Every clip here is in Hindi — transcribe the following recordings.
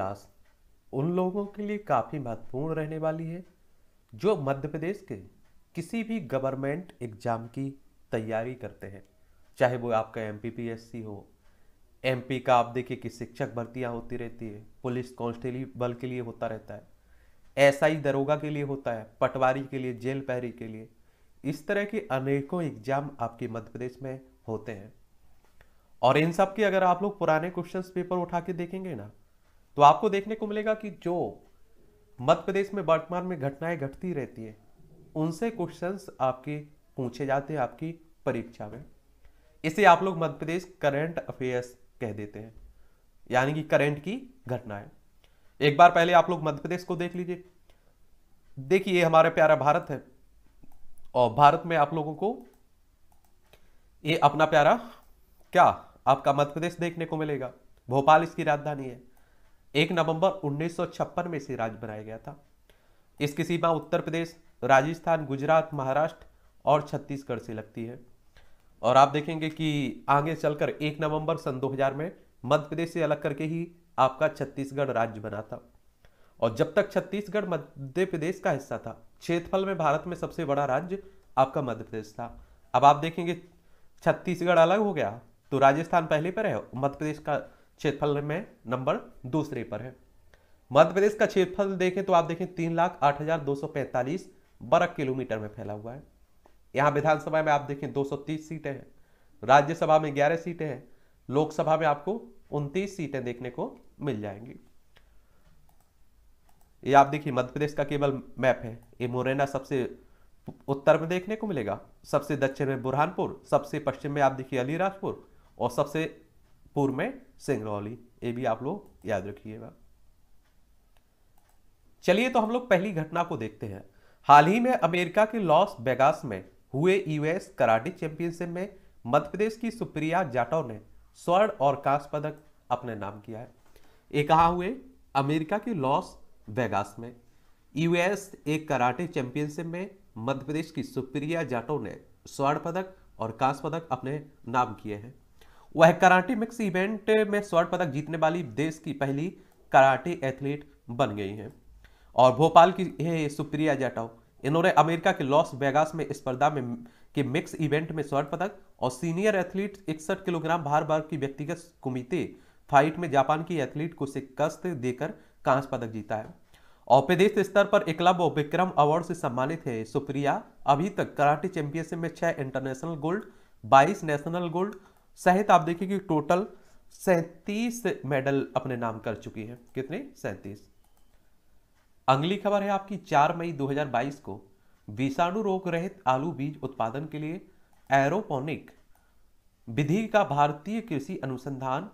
क्लास उन लोगों के लिए काफ़ी महत्वपूर्ण रहने वाली है जो मध्य प्रदेश के किसी भी गवर्नमेंट एग्ज़ाम की तैयारी करते हैं चाहे वो आपका एम हो एमपी का आप देखिए कि शिक्षक भर्तियां होती रहती है पुलिस कॉन्स्टेबल के लिए होता रहता है आई दरोगा के लिए होता है पटवारी के लिए जेल पहरी के लिए इस तरह के अनेकों एग्जाम आपके मध्य प्रदेश में होते हैं और इन सब के अगर आप लोग पुराने क्वेश्चंस पेपर उठा के देखेंगे ना तो आपको देखने को मिलेगा कि जो मध्य प्रदेश में वर्तमान में घटनाएं घटती रहती है उनसे क्वेश्चंस आपके पूछे जाते हैं आपकी परीक्षा में इसे आप लोग मध्य प्रदेश करेंट अफेयर्स कह देते हैं यानी कि करेंट की घटनाएं एक बार पहले आप लोग मध्य प्रदेश को देख लीजिए देखिए हमारा प्यारा भारत है और भारत में आप लोगों को ये अपना प्यारा क्या आपका मध्य प्रदेश देखने को मिलेगा भोपाल इसकी राजधानी है एक नवंबर उन्नीस में इसे राज्य बनाया गया था इसकी सीमा उत्तर प्रदेश राजस्थान गुजरात महाराष्ट्र और छत्तीसगढ़ से लगती है और आप देखेंगे कि आगे चलकर एक नवंबर सन 2000 में मध्य प्रदेश से अलग करके ही आपका छत्तीसगढ़ राज्य बना था और जब तक छत्तीसगढ़ मध्य प्रदेश का हिस्सा था क्षेत्रफल में भारत में सबसे बड़ा राज्य आपका मध्य प्रदेश था अब आप देखेंगे छत्तीसगढ़ अलग हो गया तो राजस्थान पहले पर है मध्य प्रदेश का क्षेत्रफल में नंबर दूसरे पर है मध्य प्रदेश का क्षेत्रफल देखें तो आप देखें तीन लाख आठ हजार दो सौ पैंतालीस वर्ग किलोमीटर में फैला हुआ है यहाँ विधानसभा में आप देखें दो सौ तीस सीटें हैं राज्यसभा में ग्यारह सीटें हैं लोकसभा में आपको उनतीस सीटें देखने को मिल जाएंगी ये आप देखिए मध्य प्रदेश का केवल मैप है ये मुरैना सबसे उत्तर में देखने को मिलेगा सबसे दक्षिण में बुरहानपुर सबसे पश्चिम में आप देखिए अलीराजपुर और सबसे पूर्व में सिंगरौली ये भी आप लोग याद रखिएगा चलिए तो हम लोग पहली घटना को देखते हैं हाल ही में अमेरिका के लॉस बेगास में हुए यूएस कराटे चैंपियनशिप में मध्य प्रदेश की सुप्रिया जाटव ने स्वर्ण और कांस्य पदक अपने नाम किया है ये कहा हुए अमेरिका के लॉस वेगास में यूएस एक कराटे चैंपियनशिप में मध्य प्रदेश की सुप्रिया जाटव ने स्वर्ण पदक और कांस्य पदक अपने नाम किए हैं वह कराटे मिक्स इवेंट में स्वर्ण पदक जीतने वाली देश की पहली कराटे एथलीट बन गई हैं और भोपाल की है सुप्रिया जाटव इन्होंने अमेरिका के लॉस वेगास में स्पर्धा में के मिक्स इवेंट में स्वर्ण पदक और सीनियर एथलीट इकसठ किलोग्राम भार भार की व्यक्तिगत कुमिते फाइट में जापान की एथलीट को शिकस्त देकर कांस पदक जीता है और प्रदेश स्तर पर एकलव्य और विक्रम अवार्ड से सम्मानित है सुप्रिया अभी तक कराटे चैंपियनशिप में छह इंटरनेशनल गोल्ड बाईस नेशनल गोल्ड सहित आप देखिए कि टोटल सैंतीस मेडल अपने नाम कर चुकी है कितने सैंतीस अगली खबर है आपकी 4 मई 2022 को विषाणु रोग रहित आलू बीज उत्पादन के लिए एरोपोनिक विधि का भारतीय कृषि अनुसंधान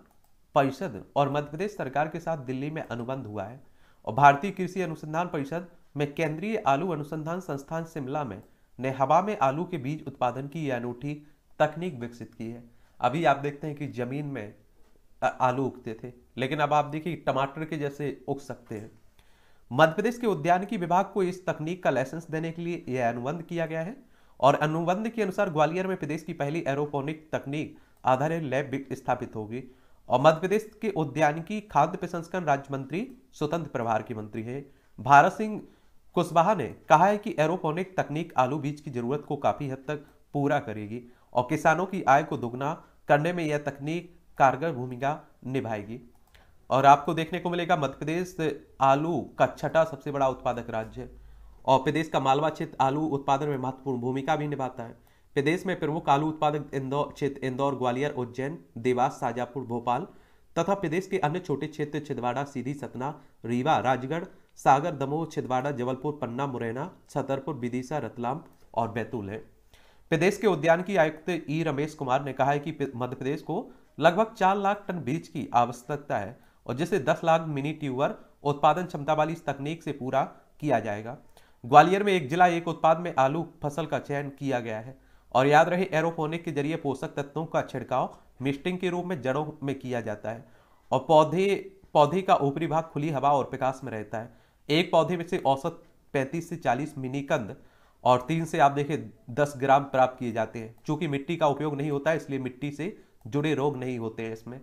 परिषद और मध्य प्रदेश सरकार के साथ दिल्ली में अनुबंध हुआ है और भारतीय कृषि अनुसंधान परिषद में केंद्रीय आलू अनुसंधान संस्थान शिमला में ने हवा में आलू के बीज उत्पादन की यह अनूठी तकनीक विकसित की है अभी आप देखते हैं कि ज़मीन में आलू उगते थे लेकिन अब आप देखिए टमाटर के जैसे उग सकते हैं मध्य प्रदेश के उद्यानिकी विभाग को इस तकनीक का लाइसेंस देने के लिए यह अनुबंध किया गया है और अनुबंध के अनुसार ग्वालियर में प्रदेश की पहली एरोपोनिक तकनीक आधारित लैब स्थापित होगी और मध्य प्रदेश के उद्यानिकी खाद्य प्रसंस्करण राज्य मंत्री स्वतंत्र प्रभार के मंत्री है भारत सिंह कुशवाहा ने कहा है कि एरोपोनिक तकनीक आलू बीज की जरूरत को काफी हद तक पूरा करेगी और किसानों की आय को दोगुना करने में यह तकनीक कारगर भूमिका निभाएगी और आपको देखने को मिलेगा मध्य प्रदेश आलू का छठा सबसे बड़ा उत्पादक राज्य है और प्रदेश का मालवा क्षेत्र आलू उत्पादन में महत्वपूर्ण भूमिका भी निभाता है प्रदेश में प्रमुख आलू उत्पादक इंदौर क्षेत्र इंदौर ग्वालियर उज्जैन देवास साजापुर भोपाल तथा प्रदेश के अन्य छोटे क्षेत्र छिदवाड़ा सीधी सतना रीवा राजगढ़ सागर दमोह छिदवाड़ा जबलपुर पन्ना मुरैना छतरपुर विदिशा रतलाम और बैतूल है प्रदेश के उद्यान की आयुक्त ई रमेश कुमार ने कहा है कि मध्य प्रदेश को लगभग चार लाख टन बीज की आवश्यकता है और जिसे दस लाख मिनी ट्यूबर उत्पादन क्षमता वाली इस तकनीक से पूरा किया जाएगा ग्वालियर में एक जिला एक उत्पाद में आलू फसल का चयन किया गया है और याद रहे एरोफोनिक के जरिए पोषक तत्वों का छिड़काव मिस्टिंग के रूप में जड़ों में किया जाता है और पौधे पौधे का ऊपरी भाग खुली हवा और प्रकाश में रहता है एक पौधे में से औसत 35 से 40 कंद और तीन से आप देखें दस ग्राम प्राप्त किए जाते हैं चूंकि मिट्टी का उपयोग नहीं होता है इसलिए मिट्टी से जुड़े रोग नहीं होते हैं इसमें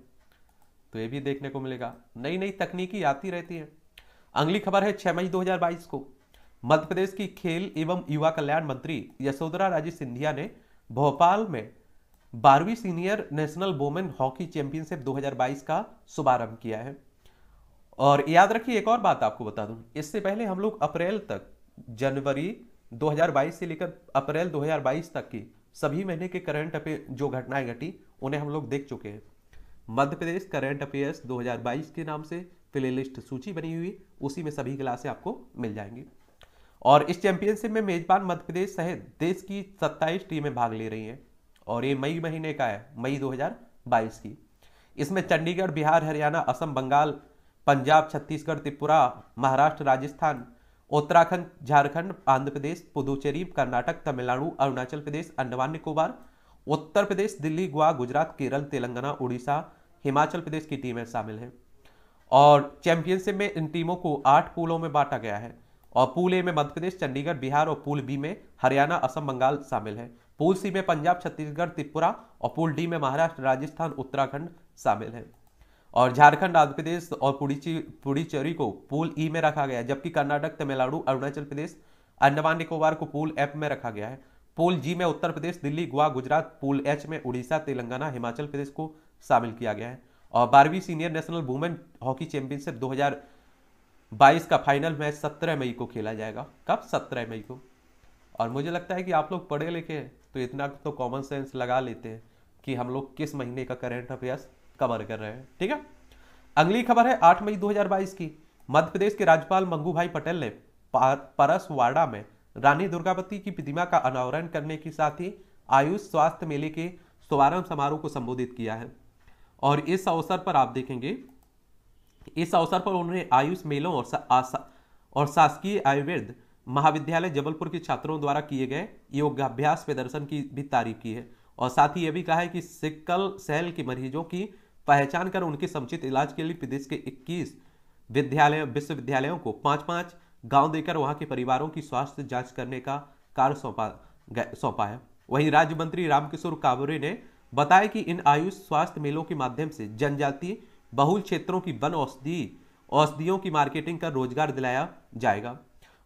तो ये भी देखने को मिलेगा नई नई तकनीकी आती रहती है अगली खबर है छह मई दो को मध्य प्रदेश की खेल एवं युवा कल्याण मंत्री यशोधरा राजे सिंधिया ने भोपाल में बारहवीं senior national women hockey championship 2022 का शुभारंभ किया है और याद रखिए एक और बात आपको बता दूं इससे पहले हम लोग अप्रैल तक जनवरी 2022 से लेकर अप्रैल 2022 तक की सभी महीने के करंट अफेयर जो घटनाएं घटी उन्हें हम लोग देख चुके हैं मध्य प्रदेश करंट अफेयर्स 2022 के नाम से प्लेलिस्ट सूची बनी हुई उसी में सभी क्लासें आपको मिल जाएंगी और इस चैंपियनशिप में मेजबान मध्य प्रदेश सहित देश की 27 टीमें भाग ले रही हैं और ये मई महीने का है मई 2022 की इसमें चंडीगढ़ बिहार हरियाणा असम बंगाल पंजाब छत्तीसगढ़ त्रिपुरा महाराष्ट्र राजस्थान उत्तराखंड झारखंड आंध्र प्रदेश पुदुचेरी कर्नाटक तमिलनाडु अरुणाचल प्रदेश अंडमान निकोबार उत्तर प्रदेश दिल्ली गोवा गुजरात केरल तेलंगाना उड़ीसा हिमाचल प्रदेश की टीमें शामिल हैं और चैंपियनशिप में इन टीमों को आठ पूलों में बांटा गया है और पूल ए में मध्य प्रदेश चंडीगढ़ बिहार और पूल बी में हरियाणा असम बंगाल शामिल है पूल सी में पंजाब छत्तीसगढ़ त्रिपुरा और पूल डी में महाराष्ट्र राजस्थान उत्तराखंड शामिल है और झारखंड आंध्र प्रदेश और पुडुची पुडुचेरी को पूल ई में रखा गया है जबकि कर्नाटक तमिलनाडु अरुणाचल प्रदेश अंडमान निकोबार को पूल एफ में रखा गया है पूल जी में उत्तर प्रदेश दिल्ली गोवा गुजरात पूल एच में उड़ीसा तेलंगाना हिमाचल प्रदेश को शामिल किया गया है और बारहवीं senior national women hockey championship 2022 का फाइनल मैच 17 मई को खेला जाएगा कब 17 मई को और मुझे लगता है कि आप लोग पढ़े लिखे हैं तो इतना तो कॉमन सेंस लगा लेते हैं कि हम लोग किस महीने का करेंट अफेयर्स कवर कर रहे हैं ठीक है अगली खबर है आठ मई 2022 की मध्य प्रदेश के राज्यपाल मंगू भाई पटेल ने परसवाड़ा में रानी दुर्गावती की प्रतिमा का अनावरण करने के साथ ही आयुष स्वास्थ्य मेले के शुभारंभ समारोह को संबोधित किया है और इस अवसर पर आप देखेंगे इस अवसर पर उन्होंने आयुष मेलों और सा, और शासकीय आयुर्वेद महाविद्यालय जबलपुर के छात्रों द्वारा किए गए योगाभ्यास प्रदर्शन की भी तारीफ की है और साथ ही यह भी कहा है कि सिक्कल सेल के मरीजों की पहचान कर उनके समुचित इलाज के लिए प्रदेश के इक्कीस विद्यालय विश्वविद्यालयों को पांच पांच गांव देकर वहां के परिवारों की स्वास्थ्य जांच करने का कार्य सौंपा सौंपा है वहीं राज्य मंत्री रामकिशोर कावरे ने बताया कि इन आयुष स्वास्थ्य मेलों के माध्यम से जनजातीय बहुल क्षेत्रों की वन औषधि औषधियों की मार्केटिंग कर रोजगार दिलाया जाएगा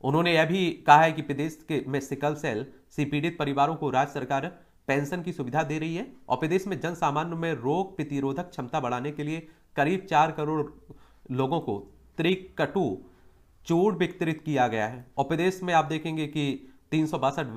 उन्होंने यह भी कहा है कि प्रदेश के में सिकल सेल से पीड़ित परिवारों को राज्य सरकार पेंशन की सुविधा दे रही है और प्रदेश में जन सामान्य में रोग प्रतिरोधक क्षमता बढ़ाने के लिए करीब चार करोड़ लोगों को त्रिकटु चूट वितरित किया गया है और प्रदेश में आप देखेंगे कि तीन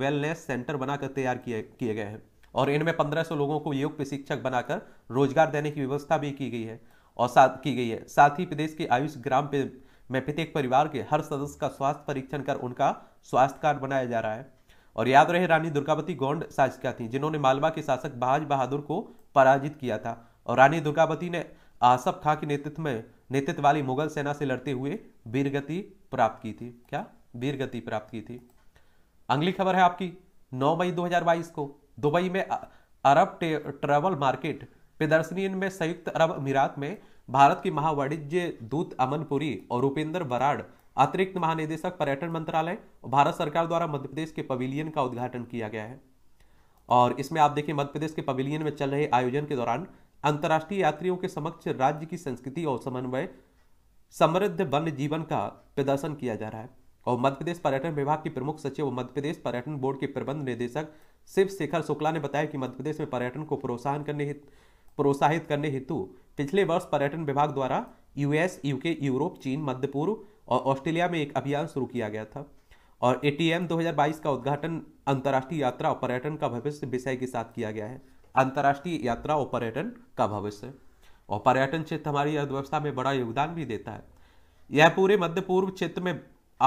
वेलनेस सेंटर बनाकर तैयार किए किए गए हैं और इनमें 1500 लोगों को योग प्रशिक्षक बनाकर रोजगार देने की व्यवस्था भी की गई है और साथ की गई है साथ ही प्रदेश के आयुष ग्राम पे में प्रत्येक परिवार के हर सदस्य का स्वास्थ्य परीक्षण कर उनका स्वास्थ्य कार्ड बनाया जा रहा है और याद रहे रानी दुर्गावती गौंड शासिका थी जिन्होंने मालवा के शासक बहाज बहादुर को पराजित किया था और रानी दुर्गावती ने आसफ खां के नेतृत्व में नेतृत्व वाली मुगल सेना से लड़ते हुए वीरगति प्राप्त की थी क्या वीरगति प्राप्त की थी अगली खबर है आपकी 9 मई 2022 को दुबई में अरब ट्रेवल मार्केट प्रदर्शनी में संयुक्त अरब अमीरात में भारत की महावाणिज्य दूत अमनपुरी और रूपेंद्र बराड़ अतिरिक्त महानिदेशक पर्यटन मंत्रालय और भारत सरकार द्वारा मध्य प्रदेश के पवेलियन का उद्घाटन किया गया है और इसमें आप देखिए मध्य प्रदेश के पवेलियन में चल रहे आयोजन के दौरान अंतर्राष्ट्रीय यात्रियों के समक्ष राज्य की संस्कृति और समन्वय समृद्ध वन्य जीवन का प्रदर्शन किया जा रहा है और मध्य प्रदेश पर्यटन विभाग के प्रमुख सचिव और मध्य प्रदेश पर्यटन बोर्ड के प्रबंध निदेशक शिव शेखर शुक्ला ने बताया कि मध्य प्रदेश में पर्यटन को प्रोत्साहन करने प्रोत्साहित करने हेतु पिछले वर्ष पर्यटन विभाग द्वारा यूएस यूके यूरोप चीन मध्य पूर्व और ऑस्ट्रेलिया में एक अभियान शुरू किया गया था और ए 2022 का उद्घाटन अंतर्राष्ट्रीय यात्रा और पर्यटन का भविष्य विषय के साथ किया गया है अंतर्राष्ट्रीय यात्रा और पर्यटन का भविष्य और पर्यटन क्षेत्र हमारी अर्थव्यवस्था में बड़ा योगदान भी देता है यह पूरे मध्य पूर्व क्षेत्र में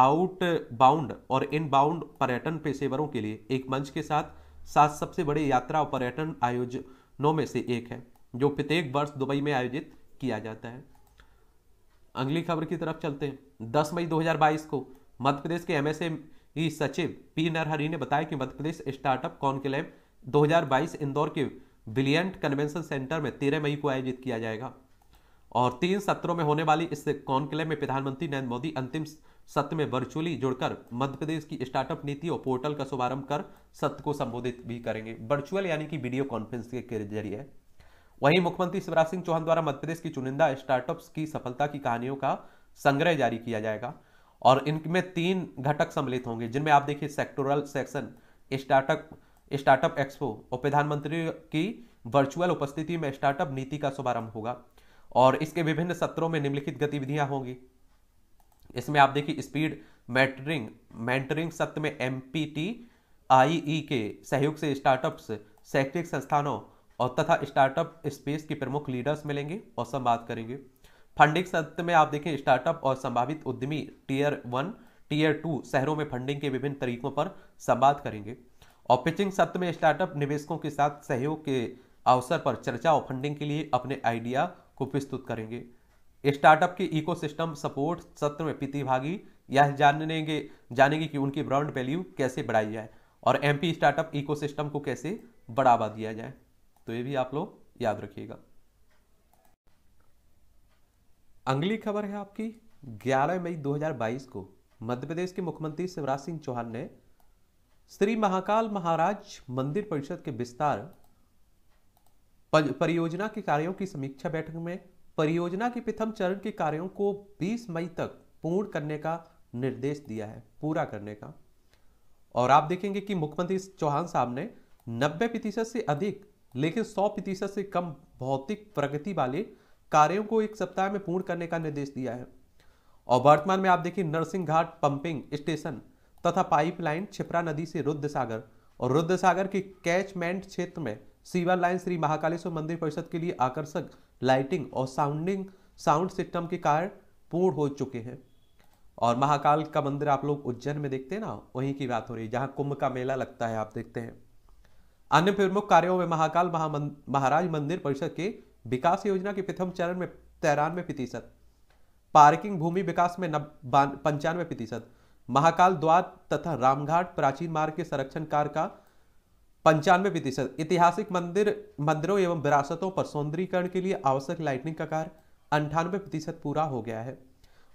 आउट बाउंड और इन बाउंड पर्यटन पेशेवरों के लिए एक मंच के साथ साथ सबसे बड़े यात्रा और पर्यटन आयोजनों में से एक है जो प्रत्येक वर्ष दुबई में आयोजित किया जाता है अगली खबर की तरफ चलते हैं 10 मई 2022 को मध्य प्रदेश के एमएसएमई सचिव पी नरहरी ने बताया कि मध्य प्रदेश स्टार्टअप कॉन्क्लेव 2022 इंदौर के ब्रिलियंट कन्वेंशन सेंटर में 13 मई को आयोजित किया जाएगा और तीन सत्रों में होने वाली इस कॉन्क्लेव में प्रधानमंत्री नरेंद्र मोदी अंतिम सत्र में वर्चुअली जुड़कर मध्य प्रदेश की स्टार्टअप नीति और पोर्टल का शुभारंभ कर सत्र को संबोधित भी करेंगे वर्चुअल यानी कि वीडियो कॉन्फ्रेंस के जरिए वहीं मुख्यमंत्री शिवराज सिंह चौहान द्वारा मध्यप्रदेश की चुनिंदा स्टार्टअप्स की सफलता की कहानियों का संग्रह जारी किया जाएगा और इनमें तीन घटक सम्मिलित होंगे जिनमें आप देखिए sectoral section startup startup expo और प्रधानमंत्री की वर्चुअल उपस्थिति में स्टार्टअप नीति का शुभारंभ होगा और इसके विभिन्न सत्रों में निम्नलिखित गतिविधियां होंगी इसमें आप देखिए स्पीड मैटरिंग मैंटरिंग सत्र में M P T I E के सहयोग से स्टार्टअप्स शैक्षणिक संस्थानों और तथा स्टार्टअप स्पेस के प्रमुख लीडर्स मिलेंगे और संवाद करेंगे फंडिंग सत्र में आप देखें स्टार्टअप और संभावित उद्यमी टीयर वन टीयर टू शहरों में फंडिंग के विभिन्न तरीकों पर संवाद करेंगे और पिचिंग सत्र में स्टार्टअप निवेशकों के साथ सहयोग के अवसर पर चर्चा और फंडिंग के लिए अपने आइडिया को प्रस्तुत करेंगे स्टार्टअप के इकोसिस्टम सपोर्ट सत्र में प्रतिभागी यह जानेंगे जानेंगे कि उनकी ब्रांड वैल्यू कैसे बढ़ाई जाए और एमपी स्टार्टअप इकोसिस्टम को कैसे बढ़ावा दिया जाए तो ये भी आप लोग याद रखिएगा अगली खबर है आपकी 11 मई 2022 को मध्य प्रदेश के मुख्यमंत्री शिवराज सिंह चौहान ने श्री महाकाल महाराज मंदिर परिषद के विस्तार परियोजना के कार्यों की समीक्षा बैठक में परियोजना के प्रथम चरण के कार्यों को 20 मई तक पूर्ण करने का निर्देश दिया है पूरा करने का और आप देखेंगे कि मुख्यमंत्री चौहान साहब ने नब्बे प्रतिशत से अधिक लेकिन सौ प्रतिशत से कम भौतिक प्रगति वाले कार्यों को एक सप्ताह में पूर्ण करने का निर्देश दिया है और वर्तमान में आप देखिए नरसिंह घाट पंपिंग स्टेशन तथा पाइपलाइन छिपरा नदी से रुद्र सागर और रुद्र सागर के कैचमेंट क्षेत्र में सीवर लाइन श्री महाकालेश्वर मंदिर परिषद के लिए आकर्षक लाइटिंग और साउंडिंग साउंड सिस्टम के कारण पूर्ण हो चुके हैं और महाकाल का मंदिर आप लोग उज्जैन में देखते हैं ना वहीं की बात हो रही है जहाँ कुंभ का मेला लगता है आप देखते हैं अन्य प्रमुख कार्यों में महाकाल महाराज मंदिर परिषद के विकास योजना के प्रथम चरण में तिरानवे प्रतिशत पार्किंग भूमि विकास में पंचानवे प्रतिशत महाकाल द्वार तथा रामघाट प्राचीन मार्ग के संरक्षण कार्य का पंचानवे प्रतिशत ऐतिहासिक मंदिर मंदिरों एवं विरासतों पर सौंदर्यकरण के लिए आवश्यक लाइटनिंग का कार्य अंठानवे प्रतिशत पूरा हो गया है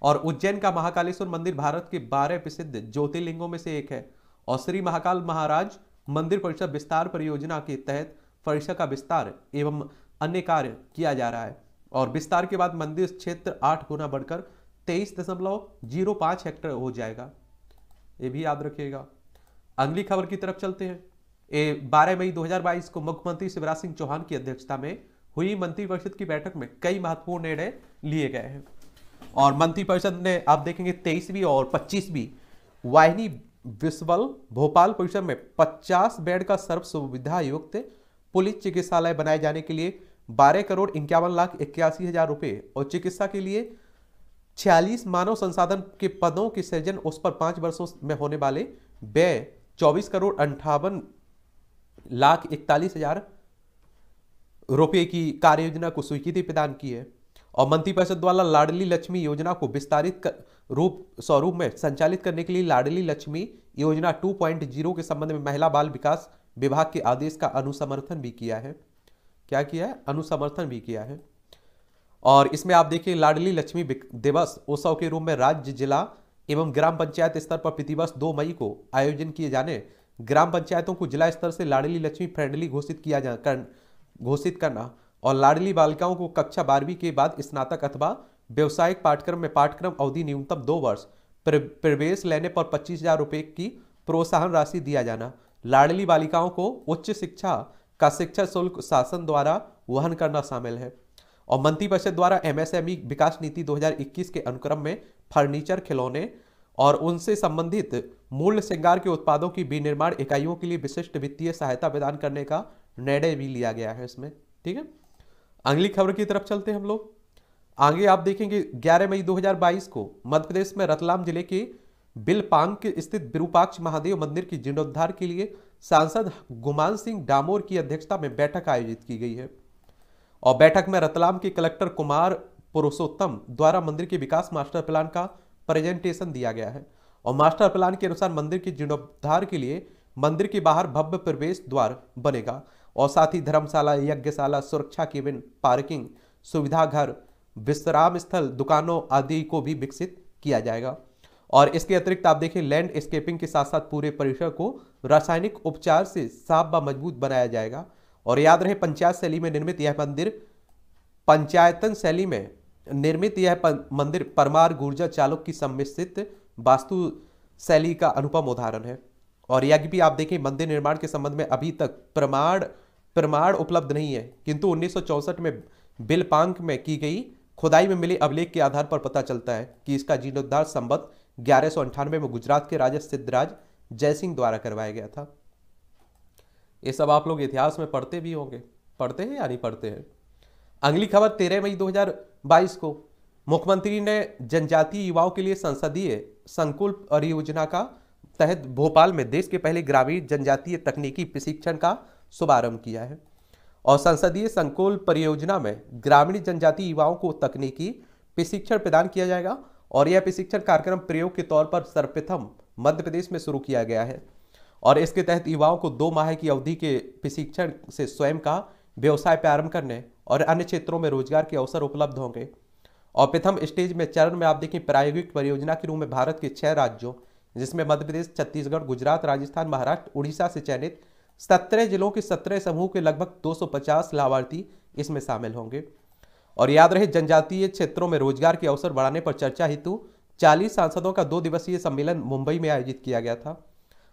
और उज्जैन का महाकालेश्वर मंदिर भारत के बारह प्रसिद्ध ज्योतिर्लिंगों में से एक है और श्री महाकाल महाराज मंदिर परिसर विस्तार परियोजना के तहत परिसर का विस्तार एवं अन्य कार्य किया जा रहा है और विस्तार के बाद मंदिर क्षेत्र आठ गुना बढ़कर तेईस दशमलव जीरो पाँच हेक्टर हो जाएगा ये भी याद रखिएगा अगली खबर की तरफ चलते हैं ए बारह मई 2022 को मुख्यमंत्री शिवराज सिंह चौहान की अध्यक्षता में हुई मंत्रिपरिषद की बैठक में कई महत्वपूर्ण निर्णय लिए गए हैं और मंत्रिपरिषद ने आप देखेंगे तेईसवीं और पच्चीसवीं वाहिनी विश्वल भोपाल परिसर में 50 बेड का सर्व सुविधा युक्त पुलिस चिकित्सालय बनाए जाने के लिए बारह करोड़ इक्यावन लाख इक्यासी हजार रुपये और चिकित्सा के लिए छियालीस मानव संसाधन के पदों के सृजन उस पर पांच वर्षों में होने वाले व्यय चौबीस करोड़ अंठावन लाख इकतालीस हजार रुपये की कार्य योजना को स्वीकृति प्रदान की है और मंत्रिपरिषद द्वारा लाडली लक्ष्मी योजना को विस्तारित कर, रूप स्वरूप में संचालित करने के लिए लाडली लक्ष्मी योजना 2.0 के संबंध में महिला बाल विकास विभाग के आदेश का अनुसमर्थन भी किया है क्या किया है अनुसमर्थन भी किया है और इसमें आप देखिए लाडली लक्ष्मी दिवस उत्सव के रूप में राज्य जिला एवं ग्राम पंचायत स्तर पर प्रतिवर्ष दो मई को आयोजन किए जाने ग्राम पंचायतों को जिला स्तर से लाडली लक्ष्मी फ्रेंडली घोषित किया जा कर घोषित करना और लाडली बालिकाओं को कक्षा बारहवीं के बाद स्नातक अथवा व्यवसायिक पाठ्यक्रम में पाठ्यक्रम अवधि न्यूनतम दो वर्ष प्रवेश लेने पर पच्चीस हजार रुपये की प्रोत्साहन राशि दिया जाना लाडली बालिकाओं को उच्च शिक्षा का शिक्षा शुल्क शासन द्वारा वहन करना शामिल है और मंत्रिपरिषद द्वारा एमएसएमई विकास नीति 2021 के अनुक्रम में फर्नीचर खिलौने और उनसे संबंधित मूल्य श्रृंगार के उत्पादों की विनिर्माण इकाइयों के लिए विशिष्ट वित्तीय सहायता प्रदान करने का निर्णय भी लिया गया है इसमें ठीक है अगली खबर की तरफ चलते हैं हम लोग आगे आप देखेंगे 11 मई 2022 को मध्य प्रदेश में रतलाम जिले के बिलपांग स्थित विरूपाक्ष महादेव मंदिर की जीर्णोद्धार के लिए सांसद गुमान सिंह डामोर की अध्यक्षता में बैठक आयोजित की गई है और बैठक में रतलाम के कलेक्टर कुमार पुरुषोत्तम द्वारा मंदिर के विकास मास्टर प्लान का प्रेजेंटेशन दिया गया है और मास्टर प्लान के अनुसार मंदिर के जीर्णोद्धार के लिए मंदिर के बाहर भव्य प्रवेश द्वार बनेगा और साथ ही धर्मशाला यज्ञशाला सुरक्षा केबिन पार्किंग सुविधा घर विश्राम स्थल दुकानों आदि को भी विकसित किया जाएगा और इसके अतिरिक्त आप देखें लैंडस्केपिंग के साथ साथ पूरे परिसर को रासायनिक उपचार से साफ व मजबूत बनाया जाएगा और याद रहे पंचायत शैली में निर्मित यह मंदिर पंचायतन शैली में निर्मित यह मंदिर परमार गुर्जर चालुक की सम्मिश्रित वास्तु शैली का अनुपम उदाहरण है और यज्ञ भी आप देखें मंदिर निर्माण के संबंध में अभी तक प्रमाण प्रमाण उपलब्ध नहीं है किंतु उन्नीस में बिलपांक में की गई खुदाई में मिले अभिलेख के आधार पर पता चलता है कि इसका जीर्णोद्धार संबद्ध ग्यारह सौ अंठानवे में गुजरात के राजा सिद्धराज जयसिंह द्वारा करवाया गया था ये सब आप लोग इतिहास में पढ़ते भी होंगे पढ़ते हैं या नहीं पढ़ते हैं अगली खबर तेरह मई 2022 को मुख्यमंत्री ने जनजातीय युवाओं के लिए संसदीय संकुल परियोजना का तहत भोपाल में देश के पहले ग्रामीण जनजातीय तकनीकी प्रशिक्षण का शुभारंभ किया है और संसदीय संकुल परियोजना में ग्रामीण जनजाति युवाओं को तकनीकी प्रशिक्षण प्रदान किया जाएगा और यह प्रशिक्षण कार्यक्रम प्रयोग के तौर पर सर्वप्रथम मध्य प्रदेश में शुरू किया गया है और इसके तहत युवाओं को दो माह की अवधि के प्रशिक्षण से स्वयं का व्यवसाय प्रारंभ करने और अन्य क्षेत्रों में रोजगार के अवसर उपलब्ध होंगे और प्रथम स्टेज में चरण में आप देखें प्रायोगिक परियोजना के रूप में भारत के छह राज्यों जिसमें मध्य प्रदेश छत्तीसगढ़ गुजरात राजस्थान महाराष्ट्र उड़ीसा से चयनित सत्रह जिलों के सत्रह समूह के लगभग 250 लाभार्थी इसमें शामिल होंगे और याद रहे जनजातीय क्षेत्रों में रोजगार के अवसर बढ़ाने पर चर्चा हेतु 40 सांसदों का दो दिवसीय सम्मेलन मुंबई में आयोजित किया गया था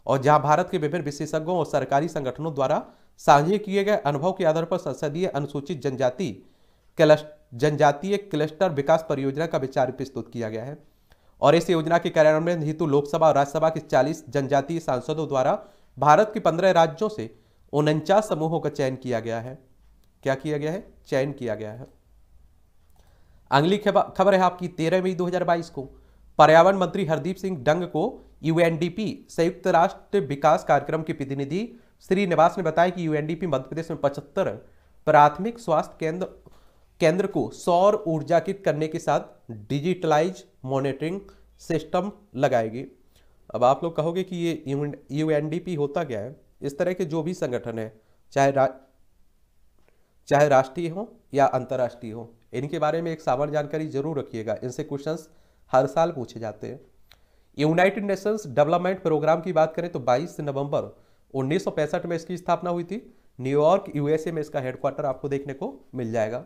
और जहां भारत के विभिन्न विशेषज्ञों और सरकारी संगठनों द्वारा साझे किए गए अनुभव के आधार पर संसदीय अनुसूचित जनजाति जनजातीय क्लस्टर विकास परियोजना का विचार प्रस्तुत किया गया है और इस योजना के कार्यान्वयन हेतु लोकसभा और राज्यसभा के 40 जनजातीय सांसदों द्वारा भारत के पंद्रह राज्यों से उनचास समूहों का चयन किया गया है क्या किया गया है चयन किया गया है अगली खबर है आपकी तेरह मई 2022 को पर्यावरण मंत्री हरदीप सिंह डंग को यूएनडीपी संयुक्त राष्ट्र विकास कार्यक्रम के प्रतिनिधि श्रीनिवास ने बताया कि यूएनडीपी मध्यप्रदेश में पचहत्तर प्राथमिक स्वास्थ्य केंद्र केंद्र को सौर किट करने के साथ डिजिटलाइज मॉनिटरिंग सिस्टम लगाएगी अब आप लोग कहोगे कि ये यू होता क्या है इस तरह के जो भी संगठन है चाहे रा, चाहे राष्ट्रीय हो या अंतर्राष्ट्रीय हो इनके बारे में एक सामान्य जानकारी जरूर रखिएगा इनसे क्वेश्चंस हर साल पूछे जाते हैं यूनाइटेड नेशंस डेवलपमेंट प्रोग्राम की बात करें तो 22 नवंबर उन्नीस में इसकी स्थापना हुई थी न्यूयॉर्क यूएसए में इसका हेडक्वार्टर आपको देखने को मिल जाएगा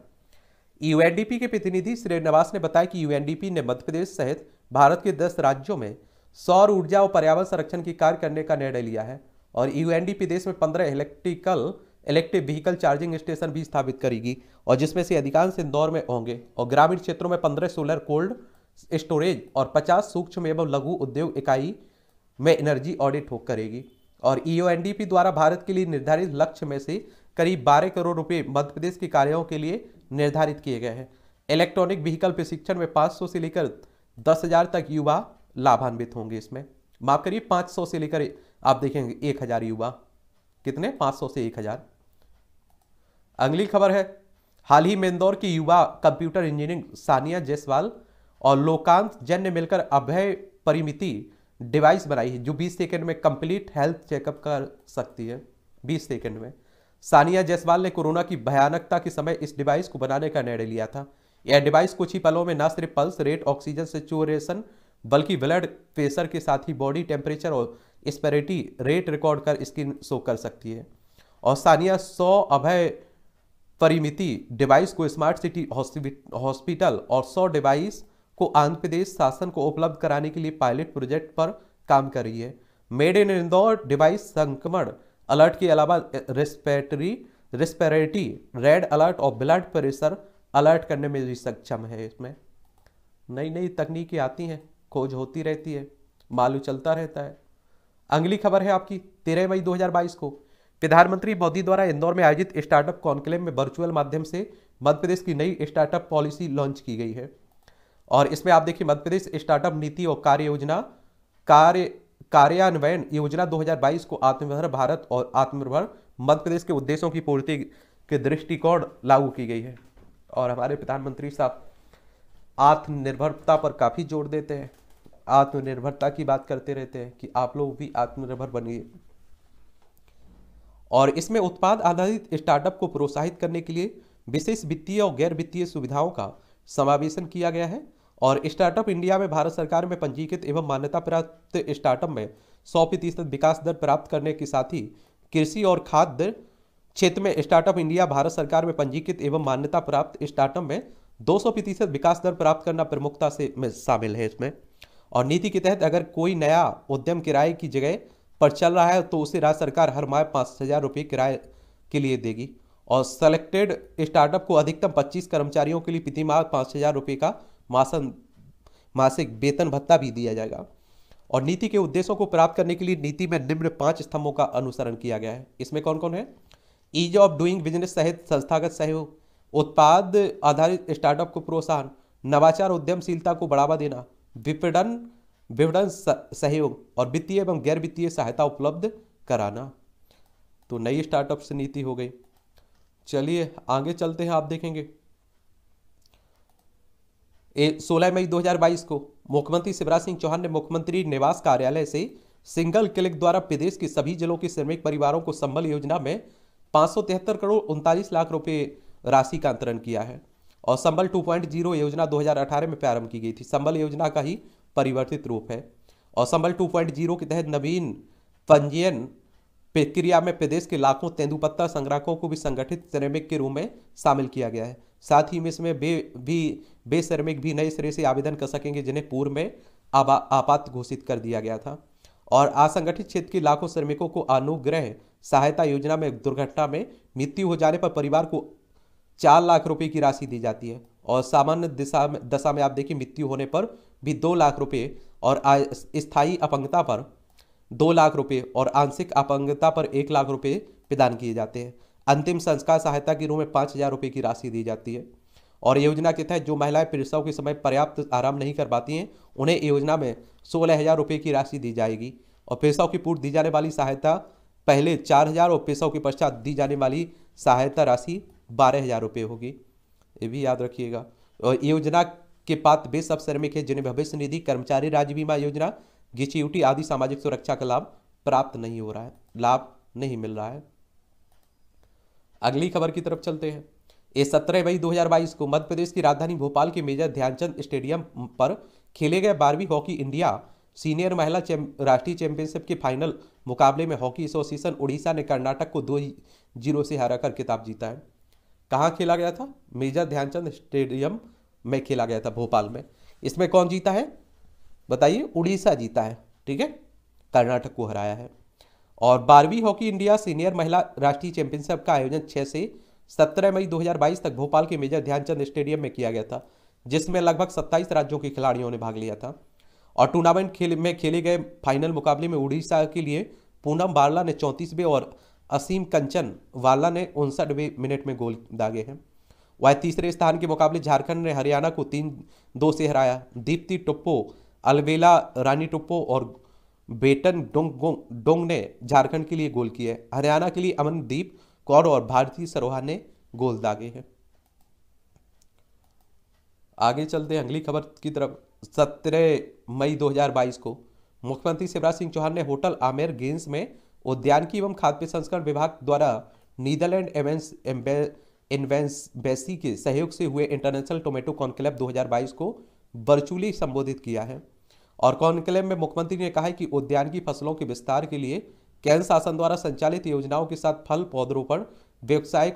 यूएनडीपी के प्रतिनिधि श्रीनिवास ने बताया कि यूएनडीपी ने मध्य प्रदेश सहित भारत के दस राज्यों में सौर ऊर्जा और पर्यावरण संरक्षण की कार्य करने का निर्णय लिया है और यू देश में पंद्रह electrical electric vehicle charging station भी स्थापित करेगी और जिसमें से अधिकांश इंदौर में होंगे और ग्रामीण क्षेत्रों में पंद्रह सोलर कोल्ड स्टोरेज और पचास सूक्ष्म एवं लघु उद्योग इकाई में एनर्जी ऑडिट हो करेगी और ईओएनडीपी द्वारा भारत के लिए निर्धारित लक्ष्य में से करीब 12 करोड़ रुपए मध्य प्रदेश के कार्यों के लिए निर्धारित किए गए हैं इलेक्ट्रॉनिक व्हीकल प्रशिक्षण में 500 से लेकर 10,000 तक युवा लाभान्वित होंगे इसमें माफ करिए 500 से लेकर आप देखेंगे एक हजार युवा कितने 500 से एक हजार अगली खबर है हाल ही में इंदौर की युवा कंप्यूटर इंजीनियरिंग सानिया जयसवाल और लोकांत जैन ने मिलकर अभय परिमिति डिवाइस बनाई है जो 20 सेकंड में कंप्लीट हेल्थ चेकअप कर सकती है 20 सेकंड में सानिया जयसवाल ने कोरोना की भयानकता के समय इस डिवाइस को बनाने का निर्णय लिया था यह डिवाइस कुछ ही पलों में न सिर्फ पल्स रेट ऑक्सीजन सेचुरेशन बल्कि ब्लड प्रेशर के साथ ही बॉडी टेम्परेचर और स्पेरिटी रेट रिकॉर्ड कर स्किन शो कर सकती है और सानिया सौ अभय परिमिति डिवाइस को स्मार्ट सिटी हॉस्पिटल और सौ डिवाइस को आंध्र प्रदेश शासन को उपलब्ध कराने के लिए पायलट प्रोजेक्ट पर काम कर रही है मेड इन इंदौर डिवाइस संक्रमण अलर्ट के अलावा रेस्पेटरी रेस्पेरेटरी रेड अलर्ट और ब्लड प्रेशर अलर्ट करने में भी सक्षम है इसमें नई नई तकनीकें आती हैं खोज होती रहती है मालूम चलता रहता है अगली खबर है आपकी तेरह मई 2022 को प्रधानमंत्री मोदी द्वारा इंदौर में आयोजित स्टार्टअप कॉन्क्लेव में वर्चुअल माध्यम से मध्य प्रदेश की नई स्टार्टअप पॉलिसी लॉन्च की गई है और इसमें आप देखिए मध्य प्रदेश स्टार्टअप नीति और कार्य योजना कार्य कार्यान्वयन योजना 2022 को आत्मनिर्भर भारत और आत्मनिर्भर मध्य प्रदेश के उद्देश्यों की पूर्ति के दृष्टिकोण लागू की गई है और हमारे प्रधानमंत्री साहब आत्मनिर्भरता पर काफ़ी जोर देते हैं आत्मनिर्भरता की बात करते रहते हैं कि आप लोग भी आत्मनिर्भर बनिए और इसमें उत्पाद आधारित स्टार्टअप को प्रोत्साहित करने के लिए विशेष वित्तीय और गैर वित्तीय सुविधाओं का समावेशन किया गया है और स्टार्टअप इंडिया में भारत सरकार में पंजीकृत एवं मान्यता प्राप्त स्टार्टअप में सौ प्रतिशत विकास दर प्राप्त करने के साथ ही कृषि और खाद्य क्षेत्र में स्टार्टअप इंडिया भारत सरकार में पंजीकृत एवं मान्यता प्राप्त स्टार्टअप में दो प्रतिशत विकास दर प्राप्त करना प्रमुखता से शामिल है इसमें और नीति के तहत अगर कोई नया उद्यम किराए की जगह पर चल रहा है तो उसे राज्य सरकार हर माह पाँच हज़ार रुपये किराए के लिए देगी और सेलेक्टेड स्टार्टअप को अधिकतम 25 कर्मचारियों के लिए प्रति माह पाँच हज़ार रुपये का मासन मासिक वेतन भत्ता भी दिया जाएगा और नीति के उद्देश्यों को प्राप्त करने के लिए नीति में निम्न पाँच स्तंभों का अनुसरण किया गया है इसमें कौन कौन है ईज ऑफ डूइंग बिजनेस सहित संस्थागत सहयोग उत्पाद आधारित स्टार्टअप को प्रोत्साहन नवाचार उद्यमशीलता को बढ़ावा देना विपणन विपणन सहयोग और वित्तीय एवं गैर वित्तीय सहायता उपलब्ध कराना तो नई स्टार्टअप नीति हो गई चलिए आगे चलते हैं आप देखेंगे सोलह मई 2022 को मुख्यमंत्री शिवराज सिंह चौहान ने मुख्यमंत्री निवास कार्यालय से सिंगल क्लिक द्वारा प्रदेश के सभी जिलों के श्रमिक परिवारों को संबल योजना में पांच करोड़ उनतालीस लाख रुपए राशि का अंतरण किया है और संबल 2.0 योजना 2018 में प्रारंभ की गई थी संबल योजना का ही परिवर्तित रूप है और संबल 2.0 के तहत नवीन पंजीयन प्रक्रिया में प्रदेश के लाखों तेंदुपत्ता संग्राहकों को भी संगठित श्रमिक के रूप में शामिल किया गया है साथ ही में इसमें बे भी बेश्रमिक भी नए सिरे से आवेदन कर सकेंगे जिन्हें पूर्व में आपात घोषित कर दिया गया था और असंगठित क्षेत्र के लाखों श्रमिकों को अनुग्रह सहायता योजना में दुर्घटना में मृत्यु हो जाने पर परिवार को चार लाख रुपए की राशि दी जाती है और सामान्य दिशा में दशा में आप देखिए मृत्यु होने पर भी दो लाख रुपये और स्थायी अपंगता पर दो लाख रुपये और आंशिक अपंगता पर एक लाख रुपये प्रदान किए जाते हैं अंतिम संस्कार सहायता के रूप में पाँच हज़ार रुपये की राशि दी जाती है और योजना के तहत जो महिलाएं प्रसव के समय पर्याप्त आराम नहीं कर पाती हैं उन्हें योजना में सोलह हज़ार रुपये की राशि दी जाएगी और प्रसव की पूर्व दी जाने वाली सहायता पहले चार हज़ार और प्रसव के पश्चात दी जाने वाली सहायता राशि बारह हज़ार रुपये होगी ये भी याद रखिएगा और योजना के पात्र बेस अब श्रमिक है जिन्हें भविष्य निधि कर्मचारी राज्य बीमा योजना घिचीयूटी आदि सामाजिक सुरक्षा का लाभ प्राप्त नहीं हो रहा है लाभ नहीं मिल रहा है अगली खबर की तरफ चलते हैं ये सत्रह मई 2022 को मध्य प्रदेश की राजधानी भोपाल के मेजर ध्यानचंद स्टेडियम पर खेले गए बारहवीं हॉकी इंडिया सीनियर महिला चैम, राष्ट्रीय चैंपियनशिप के फाइनल मुकाबले में हॉकी एसोसिएशन उड़ीसा ने कर्नाटक को दो जीरो से हराकर खिताब जीता है कहाँ खेला गया था मेजर ध्यानचंद स्टेडियम में खेला गया था भोपाल में इसमें कौन जीता है बताइए उड़ीसा जीता है ठीक है कर्नाटक को हराया है और बारहवीं हॉकी इंडिया सीनियर महिला राष्ट्रीय चैंपियनशिप का आयोजन 6 से 17 मई 2022 तक भोपाल के मेजर ध्यानचंद स्टेडियम में किया गया था जिसमें लगभग 27 राज्यों के खिलाड़ियों ने भाग लिया था और टूर्नामेंट खेल में खेले गए फाइनल मुकाबले में उड़ीसा के लिए पूनम बारला ने चौंतीसवें और असीम कंचन वाला ने उनसठवें मिनट में गोल दागे हैं वह तीसरे स्थान के मुकाबले झारखंड ने हरियाणा को तीन दो से हराया दीप्ति टुप्पो अलवेला रानी टुप्पो और बेटन डोंग डोंग ने झारखंड के लिए गोल किए हरियाणा के लिए अमनदीप कौर और भारती सरोहा ने गोल दागे हैं आगे चलते हैं अगली खबर की तरफ 17 मई 2022 को मुख्यमंत्री शिवराज सिंह चौहान ने होटल आमेर गेंस में उद्यानिकी एवं खाद्य प्रसंस्करण विभाग द्वारा नीदरलैंड एवेंस इन्वेंसबेसी के सहयोग से हुए इंटरनेशनल टोमेटो कॉन्क्लेव 2022 को वर्चुअली संबोधित किया है और कॉन्क्लेव में मुख्यमंत्री ने कहा है कि की फसलों के विस्तार के लिए केंद्र शासन द्वारा संचालित योजनाओं के साथ फल पौधरोपण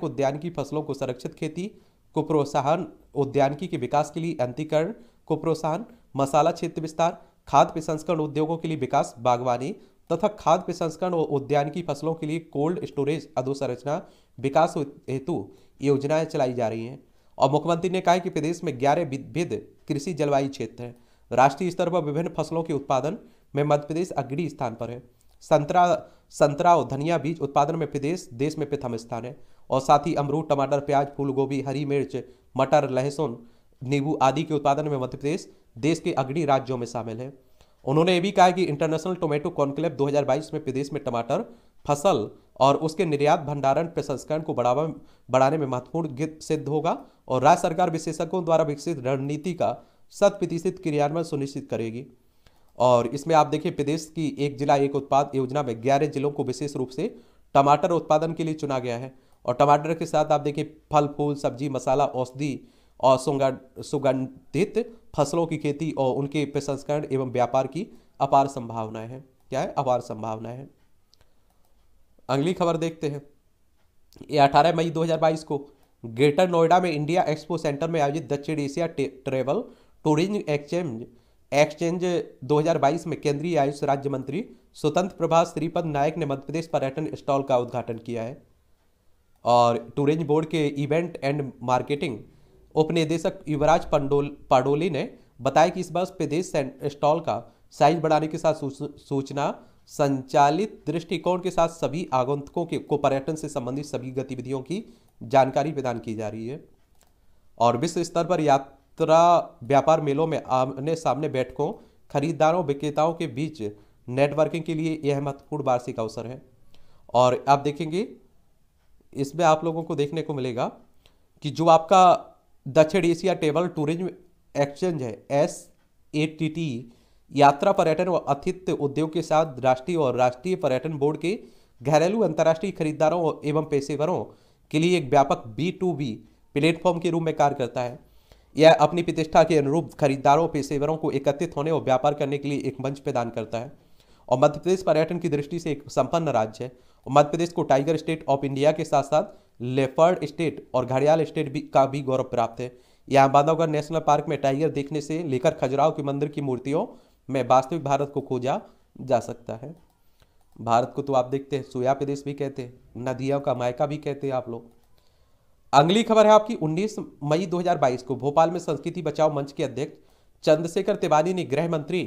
उद्यान की फसलों को संरक्षित खेती को प्रोत्साहन उद्यानिकी के विकास के लिए अंतिकरण को प्रोत्साहन मसाला क्षेत्र विस्तार खाद्य प्रसंस्करण उद्योगों के लिए विकास बागवानी तथा खाद्य प्रसंस्करण और उद्यानिकी फसलों के लिए कोल्ड स्टोरेज अधोसंरचना विकास हेतु योजनाएं चलाई जा रही हैं और मुख्यमंत्री ने कहा कि प्रदेश में ग्यारह विभिद कृषि जलवायु क्षेत्र हैं राष्ट्रीय स्तर पर विभिन्न फसलों के उत्पादन में मध्य प्रदेश अग्रणी स्थान पर है संतरा संतरा और धनिया बीज उत्पादन में प्रदेश देश में प्रथम स्थान है और साथ ही अमरूद टमाटर प्याज फूल गोभी हरी मिर्च मटर लहसुन नींबू आदि के उत्पादन में मध्य प्रदेश देश के अग्रणी राज्यों में शामिल है उन्होंने ये भी कहा कि इंटरनेशनल टोमेटो कॉन्क्लेव 2022 में प्रदेश में टमाटर फसल और उसके निर्यात भंडारण प्रसंस्करण को बढ़ावा बढ़ाने में महत्वपूर्ण सिद्ध होगा और राज्य सरकार विशेषज्ञों द्वारा विकसित रणनीति का शत प्रतिशत क्रियान्वयन सुनिश्चित करेगी और इसमें आप देखिए प्रदेश की एक जिला एक उत्पाद योजना में ग्यारह जिलों को विशेष रूप से टमाटर उत्पादन के लिए चुना गया है और टमाटर के साथ आप देखिए फल फूल सब्जी मसाला औषधि और सुगंधित फसलों की खेती और उनके प्रसंस्करण एवं व्यापार की अपार संभावनाएं हैं क्या है अपार संभावनाएं हैं अगली खबर देखते हैं ये 18 मई 2022 को ग्रेटर नोएडा में इंडिया एक्सपो सेंटर में आयोजित दक्षिण Asia travel tourism exchange exchange 2022 में केंद्रीय आयुष राज्य मंत्री स्वतंत्र प्रभात श्रीपद नायक ने मध्य प्रदेश पर्यटन स्टॉल का उद्घाटन किया है और टूरिज्म बोर्ड के इवेंट एंड मार्केटिंग उपनिदेशक युवराज पंडोल पाडोली ने बताया कि इस बार प्रदेश स्टॉल का साइज बढ़ाने के साथ सूचना संचालित दृष्टिकोण के साथ सभी आगंतुकों के को पर्यटन से संबंधित सभी गतिविधियों की जानकारी प्रदान की जा रही है और विश्व स्तर पर यात्रा व्यापार मेलों में आमने सामने बैठकों खरीदारों विक्रेताओं के बीच नेटवर्किंग के लिए यह महत्वपूर्ण वार्षिक अवसर है और आप देखेंगे इसमें आप लोगों को देखने को मिलेगा कि जो आपका दक्षिण एशिया टेबल टूरिज्म एक्सचेंज है एस ए टी टी यात्रा पर्यटन व आतिथ्य उद्योग के साथ राष्ट्रीय और राष्ट्रीय पर्यटन बोर्ड के घरेलू अंतर्राष्ट्रीय खरीदारों एवं पेशेवरों के लिए एक व्यापक बी टू बी प्लेटफॉर्म के रूप में कार्य करता है यह अपनी प्रतिष्ठा के अनुरूप खरीदारों पेशेवरों को एकत्रित होने और व्यापार करने के लिए एक मंच प्रदान करता है और मध्य प्रदेश पर्यटन की दृष्टि से एक संपन्न राज्य है और मध्य प्रदेश को टाइगर स्टेट ऑफ इंडिया के साथ साथ लेपर्ड स्टेट और घड़ियाल स्टेट भी का भी गौरव प्राप्त है यहाँ बांधवगढ़ नेशनल पार्क में टाइगर देखने से लेकर खजुराव के मंदिर की मूर्तियों में वास्तविक भारत को खोजा जा सकता है भारत को तो आप देखते हैं सोया प्रदेश भी कहते हैं नदियों का मायका भी कहते हैं आप लोग अगली खबर है आपकी 19 मई 2022 को भोपाल में संस्कृति बचाओ मंच के अध्यक्ष चंद्रशेखर तिवारी ने गृह मंत्री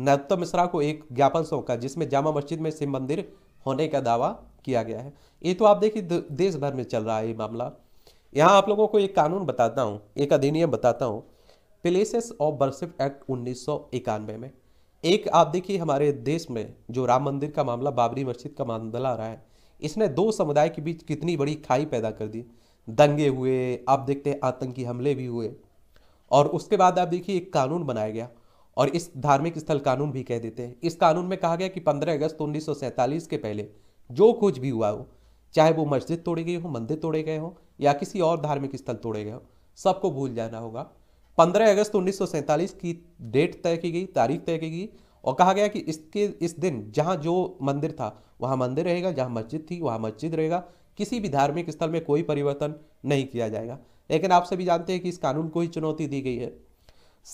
नरोत्तम मिश्रा को एक ज्ञापन सौंपा जिसमें जामा मस्जिद में शिव मंदिर होने का दावा किया गया है ये तो आप देखिए देश भर में चल रहा है ये मामला यहाँ आप लोगों को एक कानून बताता हूँ एक अधिनियम बताता हूँ प्लेसेस ऑफ वर्शिप एक्ट उन्नीस में एक आप देखिए हमारे देश में जो राम मंदिर का मामला बाबरी मस्जिद का मामला रहा है इसने दो समुदाय के बीच कितनी बड़ी खाई पैदा कर दी दंगे हुए आप देखते हैं आतंकी हमले भी हुए और उसके बाद आप देखिए एक कानून बनाया गया और इस धार्मिक स्थल कानून भी कह देते हैं इस कानून में कहा गया कि 15 अगस्त उन्नीस के पहले जो कुछ भी हुआ हो चाहे वो मस्जिद तोड़ी गई हो मंदिर तोड़े गए हो या किसी और धार्मिक स्थल तोड़े गए हो सबको भूल जाना होगा 15 अगस्त उन्नीस की डेट तय की गई तारीख तय की गई और कहा गया कि इसके इस दिन जहाँ जो मंदिर था वहाँ मंदिर रहेगा जहाँ मस्जिद थी वहाँ मस्जिद रहेगा किसी भी धार्मिक स्थल में कोई परिवर्तन नहीं किया जाएगा लेकिन आप सभी जानते हैं कि इस कानून को ही चुनौती दी गई है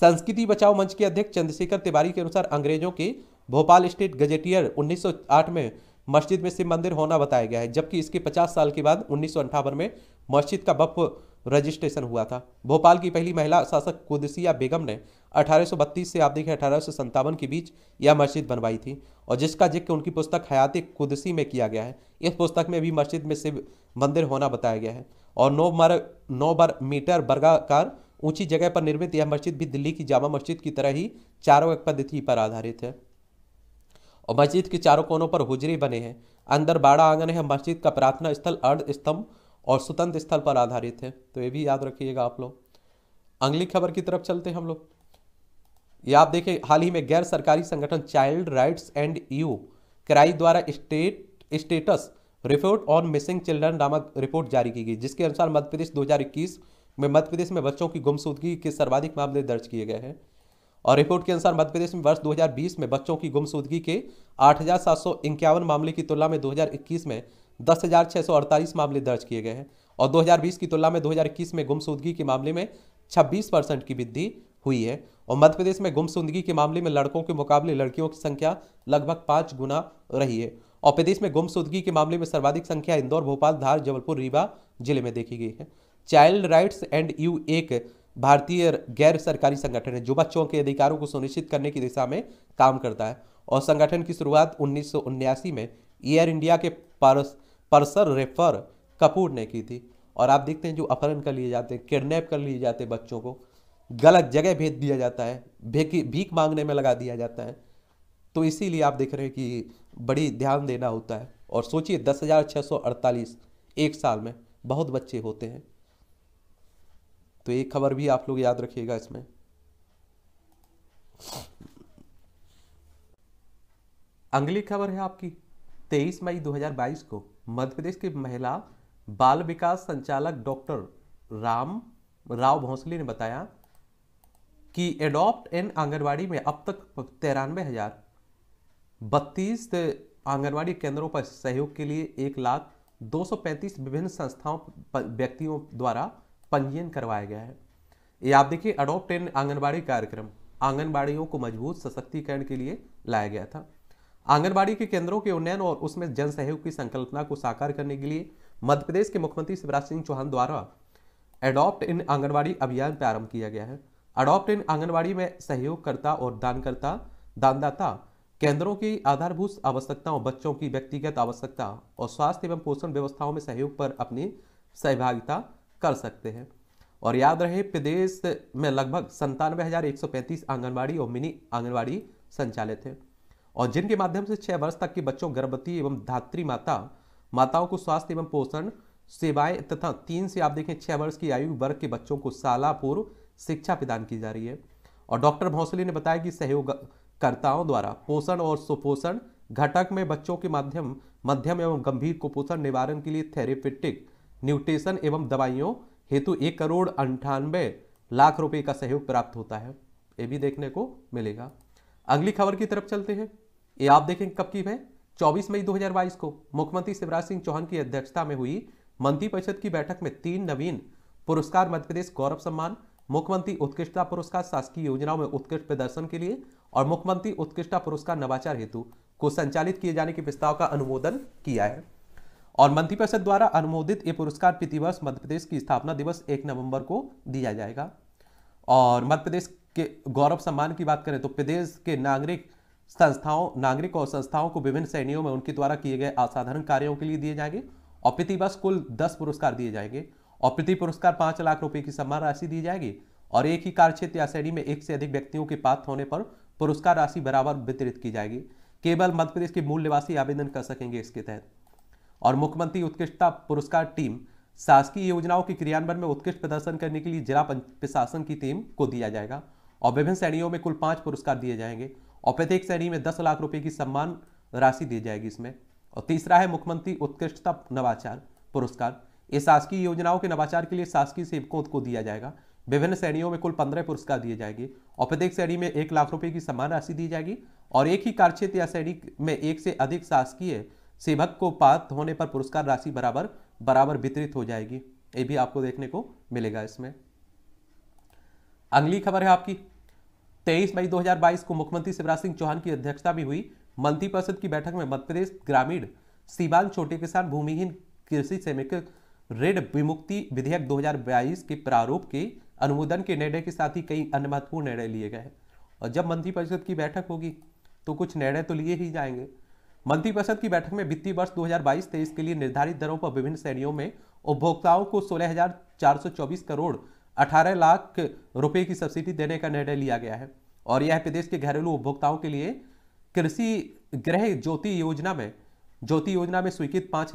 संस्कृति बचाओ मंच के अध्यक्ष चंद्रशेखर तिवारी के अनुसार अंग्रेजों के भोपाल स्टेट गजेटियर 1908 में मस्जिद में शिव मंदिर होना बताया गया है जबकि इसके 50 साल के बाद उन्नीस में मस्जिद का बफ रजिस्ट्रेशन हुआ था भोपाल की पहली महिला शासक कुदसिया बेगम ने 1832 से आप देखिए अठारह के बीच यह मस्जिद बनवाई थी और जिसका जिक्र उनकी पुस्तक हयात कुदसी में किया गया है इस पुस्तक में भी मस्जिद में शिव मंदिर होना बताया गया है और नौ मर नौ बार मीटर वर्गाकार ऊंची जगह पर निर्मित यह मस्जिद भी दिल्ली की जामा मस्जिद की तरह ही चारों एक पद्धति पर आधारित है और मस्जिद के चारों कोनों पर हुजरी बने हैं अंदर बाड़ा आंगन है मस्जिद का प्रार्थना स्थल अर्ध स्तंभ और स्वतंत्र स्थल पर आधारित है तो ये भी याद रखिएगा आप लोग अगली खबर की तरफ चलते हैं हम लोग ये आप देखें हाल ही में गैर सरकारी संगठन child rights and you CRY द्वारा state status report on missing children नामक रिपोर्ट जारी की गई जिसके अनुसार मध्य प्रदेश 2021 में मध्य प्रदेश में बच्चों की गुमसुदगी के सर्वाधिक मामले दर्ज किए गए हैं और रिपोर्ट के अनुसार मध्य प्रदेश में वर्ष 2020 में बच्चों की गुमशुदगी के आठ मामले की तुलना में 2021 में दस मामले दर्ज किए गए हैं और 2020 की तुलना में 2021 में गुमशुदगी के मामले में 26 परसेंट की वृद्धि हुई है और मध्य प्रदेश में गुमशुदगी के मामले में लड़कों के मुकाबले लड़कियों की संख्या लगभग पाँच गुना रही है और प्रदेश में गुमशुदगी के मामले में सर्वाधिक संख्या इंदौर भोपाल धार जबलपुर रीवा जिले में देखी गई है चाइल्ड राइट्स एंड यू एक भारतीय गैर सरकारी संगठन है जो बच्चों के अधिकारों को सुनिश्चित करने की दिशा में काम करता है और संगठन की शुरुआत उन्नीस में एयर इंडिया के परस परसर रेफर कपूर ने की थी और आप देखते हैं जो अपहरण कर लिए जाते हैं किडनैप कर लिए जाते हैं बच्चों को गलत जगह भेज दिया जाता है भेकी भीख मांगने में लगा दिया जाता है तो इसीलिए आप देख रहे हैं कि बड़ी ध्यान देना होता है और सोचिए दस हज़ार छः सौ अड़तालीस एक साल में बहुत बच्चे होते हैं तो एक खबर भी आप लोग याद रखिएगा इसमें अगली खबर है आपकी 23 मई 2022 को मध्य प्रदेश की महिला बाल विकास संचालक डॉक्टर राम राव भोंसले ने बताया कि एडॉप्ट एन आंगनबाड़ी में अब तक तिरानवे हजार बत्तीस आंगनबाड़ी केंद्रों पर सहयोग के लिए एक लाख दो विभिन्न संस्थाओं व्यक्तियों द्वारा पंजीयन करवाया गया है ये आप देखिए अडोप्ट एन आंगनबाड़ी कार्यक्रम आंगनबाड़ियों को मजबूत सशक्तिकरण के लिए लाया गया था आंगनबाड़ी के केंद्रों के उन्नयन और उसमें जन सहयोग की संकल्पना को साकार करने के लिए मध्य प्रदेश के मुख्यमंत्री शिवराज सिंह चौहान द्वारा अडोप्ट इन आंगनबाड़ी अभियान प्रारंभ किया गया है अडॉप्ट इन आंगनबाड़ी में सहयोगकर्ता और दानकर्ता दानदाता केंद्रों की आधारभूत आवश्यकताओं बच्चों की व्यक्तिगत आवश्यकता और स्वास्थ्य एवं पोषण व्यवस्थाओं में सहयोग पर अपनी सहभागिता कर सकते हैं और याद रहे प्रदेश में लगभग संतानवे हज़ार एक सौ पैंतीस आंगनबाड़ी और मिनी आंगनबाड़ी संचालित है और जिनके माध्यम से छह वर्ष तक के बच्चों गर्भवती एवं धात्री माता माताओं को स्वास्थ्य एवं पोषण सेवाएं तथा तीन से आप देखें छह वर्ष की आयु वर्ग के बच्चों को साला पूर्व शिक्षा प्रदान की जा रही है और डॉक्टर भौसले ने बताया कि सहयोगकर्ताओं द्वारा पोषण और सुपोषण घटक में बच्चों के माध्यम मध्यम एवं गंभीर कुपोषण निवारण के लिए थेरेपेटिक न्यूट्रिशन एवं दवाइयों हेतु एक करोड़ अंठानबे लाख रुपए का सहयोग प्राप्त होता है ये भी देखने को मिलेगा अगली खबर की तरफ चलते हैं ये आप देखें कब की है 24 मई 2022 को मुख्यमंत्री शिवराज सिंह चौहान की अध्यक्षता में हुई मंत्री परिषद की बैठक में तीन नवीन पुरस्कार मध्यप्रदेश गौरव सम्मान मुख्यमंत्री उत्कृष्टता पुरस्कार शासकीय योजनाओं में उत्कृष्ट प्रदर्शन के लिए और मुख्यमंत्री उत्कृष्टता पुरस्कार नवाचार हेतु को संचालित किए जाने के प्रस्ताव का अनुमोदन किया है और मंत्रिपरिषद द्वारा अनुमोदित ये पुरस्कार प्रतिवर्ष मध्य प्रदेश की स्थापना दिवस एक नवंबर को दिया जाएगा और मध्य प्रदेश के गौरव सम्मान की बात करें तो प्रदेश के नागरिक संस्थाओं नागरिक और संस्थाओं को विभिन्न श्रेणियों में उनके द्वारा किए गए असाधारण कार्यों के लिए दिए जाएंगे और प्रतिवर्ष कुल दस पुरस्कार दिए जाएंगे और प्रति पुरस्कार पाँच लाख रुपये की सम्मान राशि दी जाएगी और एक ही कार्यक्षेत्र या श्रेणी में एक से अधिक व्यक्तियों के पात्र होने पर पुरस्कार राशि बराबर वितरित की जाएगी केवल मध्य प्रदेश के मूल निवासी आवेदन कर सकेंगे इसके तहत और मुख्यमंत्री उत्कृष्टता पुरस्कार टीम शासकीय योजनाओं के क्रियान्वयन में उत्कृष्ट प्रदर्शन करने के लिए जिला प्रशासन की टीम को दिया जाएगा और विभिन्न श्रेणियों में कुल पाँच पुरस्कार दिए जाएंगे और प्रत्येक श्रेणी में दस लाख रुपये की सम्मान राशि दी जाएगी इसमें और तीसरा है मुख्यमंत्री उत्कृष्टता नवाचार पुरस्कार ये शासकीय योजनाओं के नवाचार के लिए शासकीय सेवकों को दिया जाएगा विभिन्न श्रेणियों में कुल पंद्रह पुरस्कार दिए जाएंगे और प्रत्येक श्रेणी में एक लाख रुपए की सम्मान राशि दी जाएगी और एक ही कार्यक्षेत्र या श्रेणी में एक से अधिक शासकीय सेवक को पात्र होने पर पुरस्कार राशि बराबर बराबर वितरित हो जाएगी ये भी आपको देखने को मिलेगा इसमें अगली खबर है आपकी 23 मई 2022 को मुख्यमंत्री शिवराज सिंह चौहान की अध्यक्षता में हुई मंत्रिपरिषद की बैठक में मध्यप्रदेश ग्रामीण सीवान छोटे किसान भूमिहीन कृषि श्रमिक ऋण विमुक्ति विधेयक 2022 के प्रारूप के अनुमोदन के निर्णय के साथ ही कई अन्य महत्वपूर्ण निर्णय लिए गए हैं और जब मंत्रिपरिषद की बैठक होगी तो कुछ निर्णय तो लिए ही जाएंगे मंत्रिपरिषद की बैठक में वित्तीय वर्ष 2022-23 के लिए निर्धारित दरों पर विभिन्न श्रेणियों में उपभोक्ताओं को 16,424 करोड़ 18 लाख रुपए की सब्सिडी देने का निर्णय लिया गया है और यह प्रदेश के घरेलू उपभोक्ताओं के लिए कृषि गृह ज्योति योजना में ज्योति योजना में स्वीकृत पाँच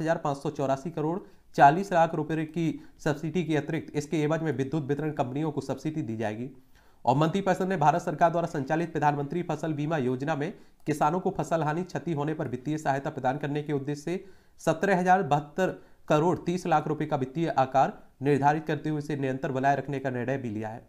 हजार करोड़ 40 लाख रुपए की सब्सिडी के अतिरिक्त इसके एवज में विद्युत वितरण कंपनियों को सब्सिडी दी जाएगी और मंत्रिपरिषद ने भारत सरकार द्वारा संचालित प्रधानमंत्री फसल बीमा योजना में किसानों को फसल हानि क्षति होने पर वित्तीय सहायता प्रदान करने के उद्देश्य से सत्रह करोड़ तीस लाख रुपए का वित्तीय आकार निर्धारित करते हुए इसे निरंतर बनाए रखने का निर्णय भी लिया है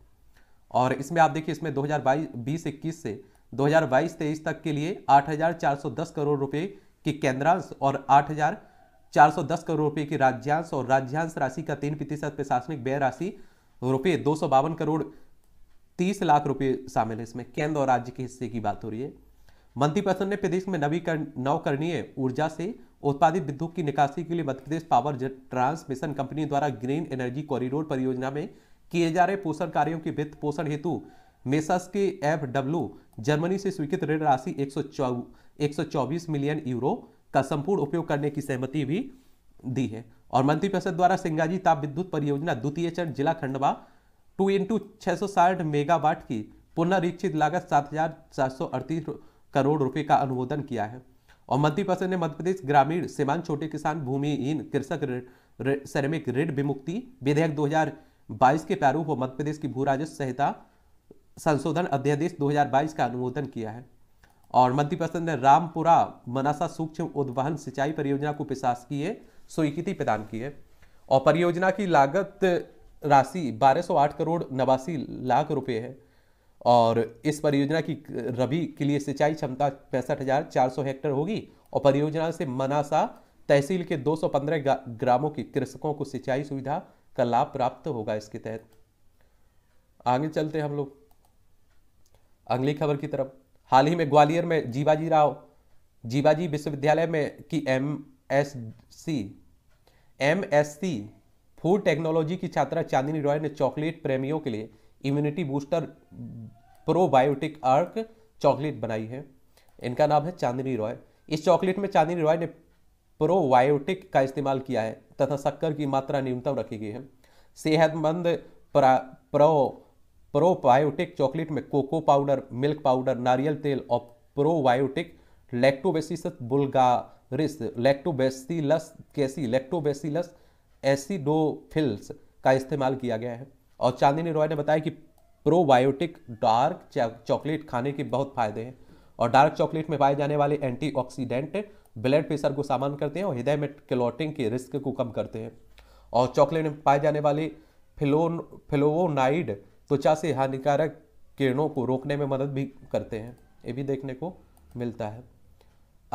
और इसमें आप देखिए इसमें दो हजार बाईस से 2022-23 तक के लिए 8,410 करोड़ रुपए की केंद्रांश और 8,410 करोड़ रुपए की राज्यांश और राज्यांश राशि का तीन प्रतिशत प्रशासनिक व्यय राशि रुपये दो करोड़ तीस लाख रुपए शामिल है इसमें केंद्र और राज्य के हिस्से की बात हो रही है मंत्रिपरिषद ने प्रदेश में नवी नवकरणीय ऊर्जा से उत्पादित विद्युत की निकासी के लिए मध्यप्रदेश पावर ट्रांसमिशन कंपनी द्वारा ग्रीन एनर्जी कॉरिडोर परियोजना में किए जा रहे पोषण कार्यों के वित्त पोषण हेतु मेसस के एफ डब्ल्यू जर्मनी से स्वीकृत ऋण राशि एक मिलियन यूरो का संपूर्ण उपयोग करने की सहमति भी दी है और मंत्रिपरिषद द्वारा सिंगाजी ताप विद्युत परियोजना द्वितीय चरण जिला खंडवा टू इंटू छः मेगावाट की पुनरीक्षित लागत सात करोड़ रुपए का अनुमोदन किया है और मंत्रिपरिषद ने मध्यप्रदेश ग्रामीण सीमांत छोटे किसान भूमिहीन कृषक श्रमिक ऋण विमुक्ति विधेयक 2022 के प्रारूप और मध्यप्रदेश की भू राजस्व संहिता संशोधन अध्यादेश 2022 का अनुमोदन किया है और मंत्रिपरिषद ने रामपुरा मनासा सूक्ष्म उद्वहन सिंचाई परियोजना को प्रशासकीय स्वीकृति प्रदान की है और परियोजना की लागत राशि 1208 करोड़ नवासी लाख रुपए है और इस परियोजना की रबी के लिए सिंचाई क्षमता पैंसठ हेक्टेयर होगी और परियोजना से मनासा तहसील के 215 ग्रामों के कृषकों को सिंचाई सुविधा का लाभ प्राप्त होगा इसके तहत आगे चलते हैं हम लोग अगली खबर की तरफ हाल ही में ग्वालियर में जीवाजी राव जीवाजी विश्वविद्यालय में की M S C M S C food technology की छात्रा चांदनी रॉय ने चॉकलेट प्रेमियों के लिए इम्यूनिटी बूस्टर प्रोबायोटिक अर्क चॉकलेट बनाई है इनका नाम है चांदनी रॉय इस चॉकलेट में चांदनी रॉय ने प्रोबायोटिक का इस्तेमाल किया है तथा शक्कर की मात्रा न्यूनतम रखी गई है सेहतमंद प्रो प्रोबायोटिक चॉकलेट में कोको पाउडर मिल्क पाउडर नारियल तेल और probiotic lactobacillus bulgaricus lactobacillus casei lactobacillus फिल्स का इस्तेमाल किया गया है और चांदनी रॉय ने बताया कि प्रोबायोटिक डार्क चॉकलेट खाने के बहुत फायदे हैं और डार्क चॉकलेट में पाए जाने वाले एंटीऑक्सीडेंट ब्लड प्रेशर को सामान करते हैं और हृदय में क्लोटिंग के रिस्क को कम करते हैं और चॉकलेट में पाए जाने वाले फिलोन फिलोवोनाइड त्वचा से हानिकारक किरणों को रोकने में मदद भी करते हैं ये भी देखने को मिलता है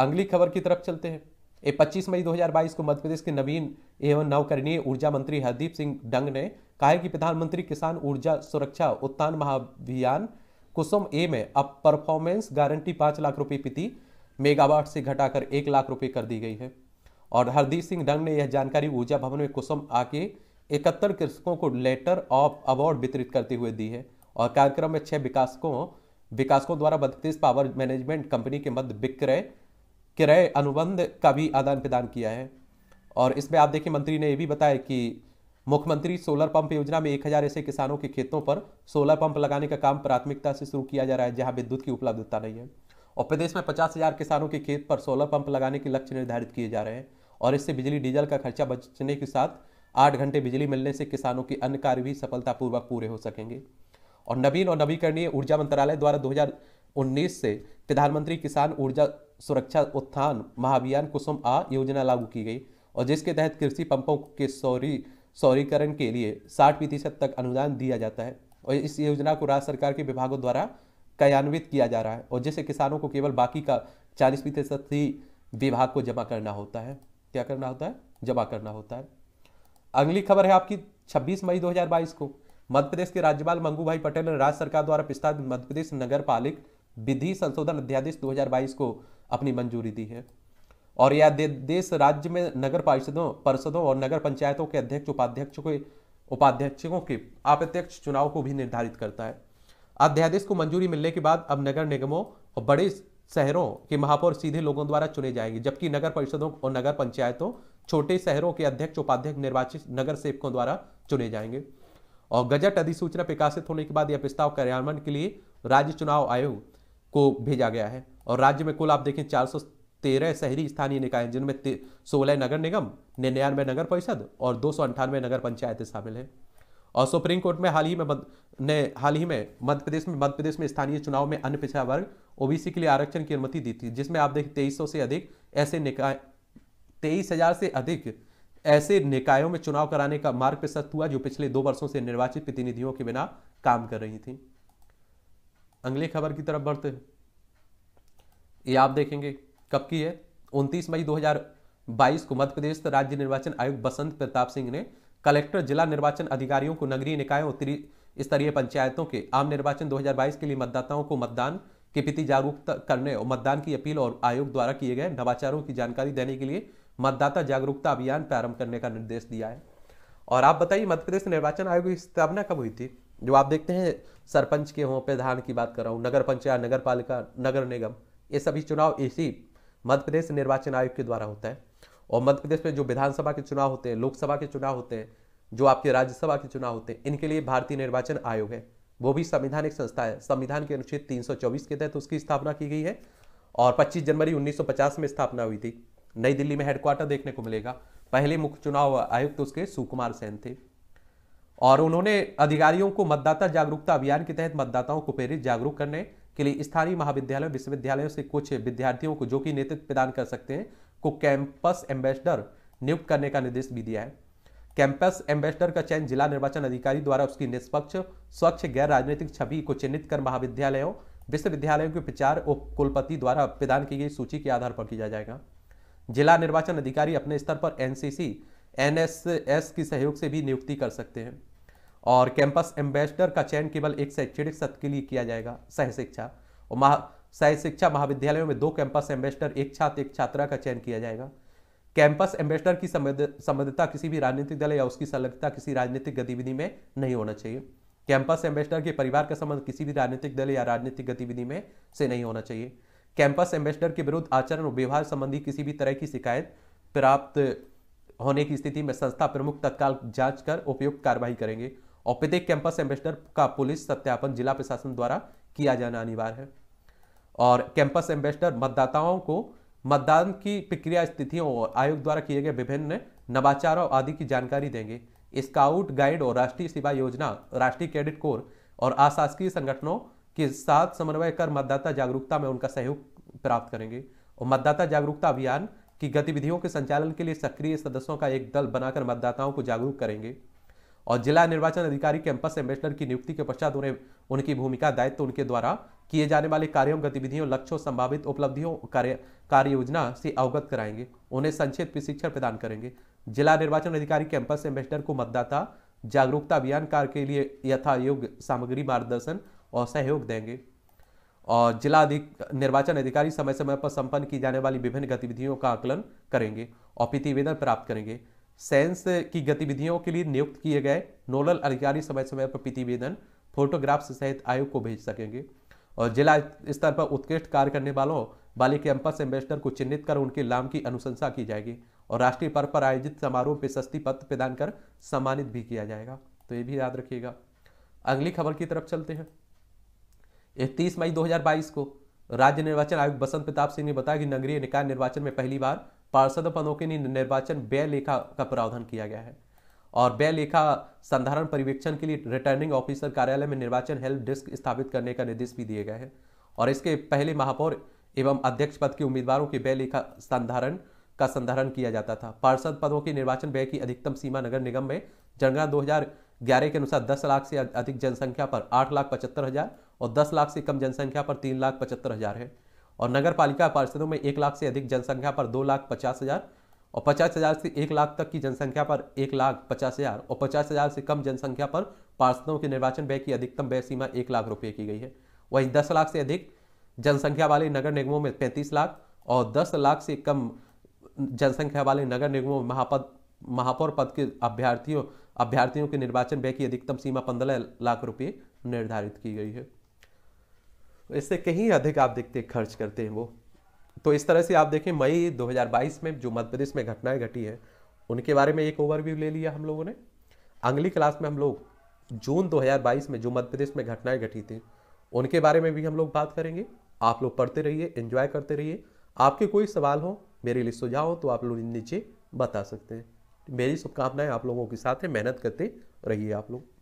अगली खबर की तरफ चलते हैं ये 25 मई 2022 को मध्य प्रदेश के नवीन एवं नवकरणीय ऊर्जा मंत्री हरदीप सिंह डंग ने कहा है कि प्रधानमंत्री किसान ऊर्जा सुरक्षा उत्थान महाभियान कुसुम ए में अब परफॉर्मेंस गारंटी पांच लाख रुपए प्रति मेगावाट से घटाकर एक लाख रुपए कर दी गई है और हरदीप सिंह डंग ने यह जानकारी ऊर्जा भवन में कुसुम आके इकहत्तर कृषकों को लेटर ऑफ अवार्ड वितरित करते हुए दी है और कार्यक्रम में छह विकासकों विकासकों द्वारा मध्यप्रदेश पावर मैनेजमेंट कंपनी के मध्य विक्रय क्रय अनुबंध का भी आदान प्रदान किया है और इसमें आप देखिए मंत्री ने यह भी बताया कि मुख्यमंत्री सोलर पंप योजना में एक हजार ऐसे किसानों के खेतों पर सोलर पंप लगाने का काम प्राथमिकता से शुरू किया जा रहा है जहां विद्युत की उपलब्धता नहीं है और प्रदेश में पचास हजार किसानों के खेत पर सोलर पंप लगाने के लक्ष्य निर्धारित किए जा रहे हैं और इससे बिजली डीजल का खर्चा बचने के साथ आठ घंटे बिजली मिलने से किसानों के अन्य कार्य भी सफलतापूर्वक पूरे हो सकेंगे और नवीन और नवीकरणीय ऊर्जा मंत्रालय द्वारा दो से प्रधानमंत्री किसान ऊर्जा सुरक्षा उत्थान महाभियान कुसुम आ योजना लागू की गई और जिसके तहत कृषि पंपों के सौरी सौरीकरण के लिए साठ प्रतिशत तक अनुदान दिया जाता है और इस योजना को राज्य सरकार के विभागों द्वारा कार्यान्वित किया जा रहा है और जिससे किसानों को केवल बाकी का चालीस प्रतिशत ही विभाग को जमा करना होता है क्या करना होता है जमा करना होता है अगली खबर है आपकी 26 मई 2022 को मध्य प्रदेश के राज्यपाल मंगू भाई पटेल ने राज्य सरकार द्वारा प्रस्तावित मध्य प्रदेश नगर पालिक विधि संशोधन अध्यादेश दो को अपनी मंजूरी दी है और यह अध्यादेश राज्य में नगर परिषदों परिषदों और नगर पंचायतों के अध्यक्ष उपाध्यक्ष के उपाध्यक्षों के अप्रत्यक्ष चुनाव को भी निर्धारित करता है अध्यादेश को मंजूरी मिलने के बाद अब नगर निगमों और बड़े शहरों के महापौर सीधे लोगों द्वारा चुने जाएंगे जबकि नगर परिषदों और नगर पंचायतों छोटे शहरों के अध्यक्ष उपाध्यक्ष निर्वाचित नगर सेवकों द्वारा चुने जाएंगे और गजट अधिसूचना प्रकाशित होने के बाद यह प्रस्ताव कार्यान्वयन के लिए राज्य चुनाव आयोग को भेजा गया है और राज्य में कुल आप देखें चार तेरह शहरी स्थानीय निकाय हैं जिनमें सोलह नगर निगम निन्यानवे नगर परिषद और दो नगर पंचायतें शामिल हैं और सुप्रीम कोर्ट में हाल ही में ने हाल ही में मध्य प्रदेश में मध्य प्रदेश में स्थानीय चुनाव में अन्य पिछड़ा वर्ग ओबीसी के लिए आरक्षण की अनुमति दी थी जिसमें आप देखें तेईस से अधिक ऐसे निकाय तेईस हजार से अधिक ऐसे निकायों में चुनाव कराने का मार्ग प्रशस्त हुआ जो पिछले दो वर्षों से निर्वाचित प्रतिनिधियों के बिना काम कर रही थी अगली खबर की तरफ बढ़ते हैं ये आप देखेंगे कब की है 29 मई 2022 को मध्य प्रदेश राज्य निर्वाचन आयुक्त बसंत प्रताप सिंह ने कलेक्टर जिला निर्वाचन अधिकारियों को नगरीय निकायों त्रिस्तरीय पंचायतों के आम निर्वाचन 2022 के लिए मतदाताओं को मतदान के प्रति जागरूक करने और मतदान की अपील और आयोग द्वारा किए गए नवाचारों की जानकारी देने के लिए मतदाता जागरूकता अभियान प्रारंभ करने का निर्देश दिया है और आप बताइए मध्यप्रदेश निर्वाचन आयोग की स्थापना कब हुई थी जो आप देखते हैं सरपंच के हों प्रधान की बात कर रहा हूँ नगर पंचायत नगर पालिका नगर निगम ये सभी चुनाव इसी मध्य प्रदेश निर्वाचन आयोग के द्वारा होता है और मध्य प्रदेश में जो विधानसभा के चुनाव होते हैं लोकसभा के चुनाव होते हैं जो आपके राज्यसभा के चुनाव होते हैं इनके लिए भारतीय निर्वाचन आयोग है वो भी संविधानिक संस्था है संविधान के अनुच्छेद 324 के तहत उसकी स्थापना की गई है और 25 जनवरी 1950 में स्थापना हुई थी नई दिल्ली में हेडक्वार्टर देखने को मिलेगा पहले मुख्य चुनाव आयुक्त तो उसके सुकुमार सेन थे और उन्होंने अधिकारियों को मतदाता जागरूकता अभियान के तहत मतदाताओं को प्रेरित जागरूक करने के लिए स्थानीय महाविद्यालय विश्वविद्यालयों से कुछ विद्यार्थियों को जो कि नेतृत्व प्रदान कर सकते हैं को कैंपस एम्बेसडर नियुक्त करने का निर्देश भी दिया है कैंपस एम्बेसडर का चयन जिला निर्वाचन अधिकारी द्वारा उसकी निष्पक्ष स्वच्छ गैर राजनीतिक छवि को चिन्हित कर महाविद्यालयों विश्वविद्यालयों के प्रचार उप कुलपति द्वारा प्रदान की गई सूची के आधार पर किया जाएगा जिला निर्वाचन अधिकारी अपने स्तर पर एनसीसी एनएसएस की सहयोग से भी नियुक्ति कर सकते हैं और कैंपस एम्बेसडर का चयन केवल एक शैक्षणिक सत्र के लिए किया जाएगा सह शिक्षा और महा सह शिक्षा महाविद्यालयों में दो कैंपस एम्बेसडर एक छात्र एक छात्रा का चयन किया जाएगा कैंपस एम्बेसडर की संबद्धता किसी भी राजनीतिक दल या उसकी संलग्नता किसी राजनीतिक गतिविधि में नहीं होना चाहिए कैंपस एम्बेसडर के परिवार का संबंध किसी भी राजनीतिक दल या राजनीतिक गतिविधि में से नहीं होना चाहिए कैंपस एम्बेसडर के विरुद्ध आचरण और व्यवहार संबंधी किसी भी तरह की शिकायत प्राप्त होने की स्थिति में संस्था प्रमुख तत्काल जांच कर उपयुक्त कार्रवाई करेंगे प्रत्येक कैंपस एम्बेसडर का पुलिस सत्यापन जिला प्रशासन द्वारा किया जाना अनिवार्य है और कैंपस एम्बेसडर मतदाताओं को मतदान की प्रक्रिया स्थितियों और आयोग द्वारा किए गए विभिन्न नवाचारों आदि की जानकारी देंगे स्काउट गाइड और राष्ट्रीय सेवा योजना राष्ट्रीय क्रेडिट कोर और अशासकीय संगठनों के साथ समन्वय कर मतदाता जागरूकता में उनका सहयोग प्राप्त करेंगे और मतदाता जागरूकता अभियान की गतिविधियों के संचालन के लिए सक्रिय सदस्यों का एक दल बनाकर मतदाताओं को जागरूक करेंगे और जिला निर्वाचन अधिकारी कैंपस एम्बेसडर की नियुक्ति के पश्चात उन्हें उनकी भूमिका दायित्व तो उनके द्वारा किए जाने वाले कार्यों गतिविधियों लक्ष्यों संभावित उपलब्धियों कार्य कार्य योजना से अवगत कराएंगे उन्हें संक्षिप्त प्रशिक्षण प्रदान करेंगे जिला निर्वाचन अधिकारी कैंपस एम्बेसडर को मतदाता जागरूकता अभियान कार्य के लिए यथा योग्य सामग्री मार्गदर्शन और सहयोग देंगे और जिला अधिक निर्वाचन अधिकारी समय समय पर संपन्न की जाने वाली विभिन्न गतिविधियों का आकलन करेंगे और प्रतिवेदन प्राप्त करेंगे सेंस की गतिविधियों के लिए नियुक्त किए गए नोडल अधिकारी समय समय पर प्रतिवेदन फोटोग्राफ्स सहित आयोग को भेज सकेंगे और जिला स्तर पर उत्कृष्ट कार्य करने वालों वाले कैंपस एम्बेसडर को चिन्हित कर उनके नाम की अनुशंसा की जाएगी और राष्ट्रीय पर्व पर आयोजित समारोह पर प्रशस्ति पत्र प्रदान कर सम्मानित भी किया जाएगा तो ये भी याद रखिएगा अगली खबर की तरफ चलते हैं इकतीस मई 2022 को राज्य निर्वाचन आयुक्त बसंत प्रताप सिंह ने बताया कि नगरीय निकाय निर्वाचन में पहली बार पार्षद पदों के निर्वाचन व्यय लेखा का प्रावधान किया गया है और व्यय लेखा संधारण परिवेक्षण के लिए रिटर्निंग ऑफिसर कार्यालय में निर्वाचन हेल्प डेस्क स्थापित करने का निर्देश भी दिए गए हैं और इसके पहले महापौर एवं अध्यक्ष पद के उम्मीदवारों के व्यय लेखा संधारण का संधारण किया जाता था पार्षद पदों के निर्वाचन व्यय की अधिकतम सीमा नगर निगम में जनगणना ग्यारह के अनुसार दस लाख से अधिक जनसंख्या पर आठ लाख पचहत्तर हजार और दस लाख से कम जनसंख्या पर तीन लाख पचहत्तर हजार है और नगर पालिका परिषदों में एक लाख से अधिक जनसंख्या पर दो लाख पचास हज़ार और पचास हज़ार से एक लाख तक की जनसंख्या पर एक लाख पचास हज़ार और पचास हज़ार से कम जनसंख्या पर पार्षदों के निर्वाचन व्यय की अधिकतम व्यय सीमा एक लाख रुपये की गई है वहीं दस लाख से अधिक जनसंख्या वाले नगर निगमों में पैंतीस लाख और दस लाख से कम जनसंख्या वाले नगर निगमों में महापद महापौर पद के अभ्यर्थियों अभ्यर्थियों के निर्वाचन व्यय की अधिकतम सीमा पंद्रह लाख रुपये निर्धारित की गई है तो इससे कहीं अधिक आप देखते खर्च करते हैं वो तो इस तरह से आप देखें मई 2022 में जो मध्य प्रदेश में घटनाएं घटी हैं उनके बारे में एक ओवरव्यू ले लिया हम लोगों ने अगली क्लास में हम लोग जून 2022 में जो मध्य प्रदेश में घटनाएं घटी थी उनके बारे में भी हम लोग बात करेंगे आप लोग पढ़ते रहिए इन्जॉय करते रहिए आपके कोई सवाल हो मेरे लिए सुझाव हो तो आप लोग नीचे बता सकते हैं मेरी शुभकामनाएं आप लोगों के साथ है मेहनत करते रहिए आप लोग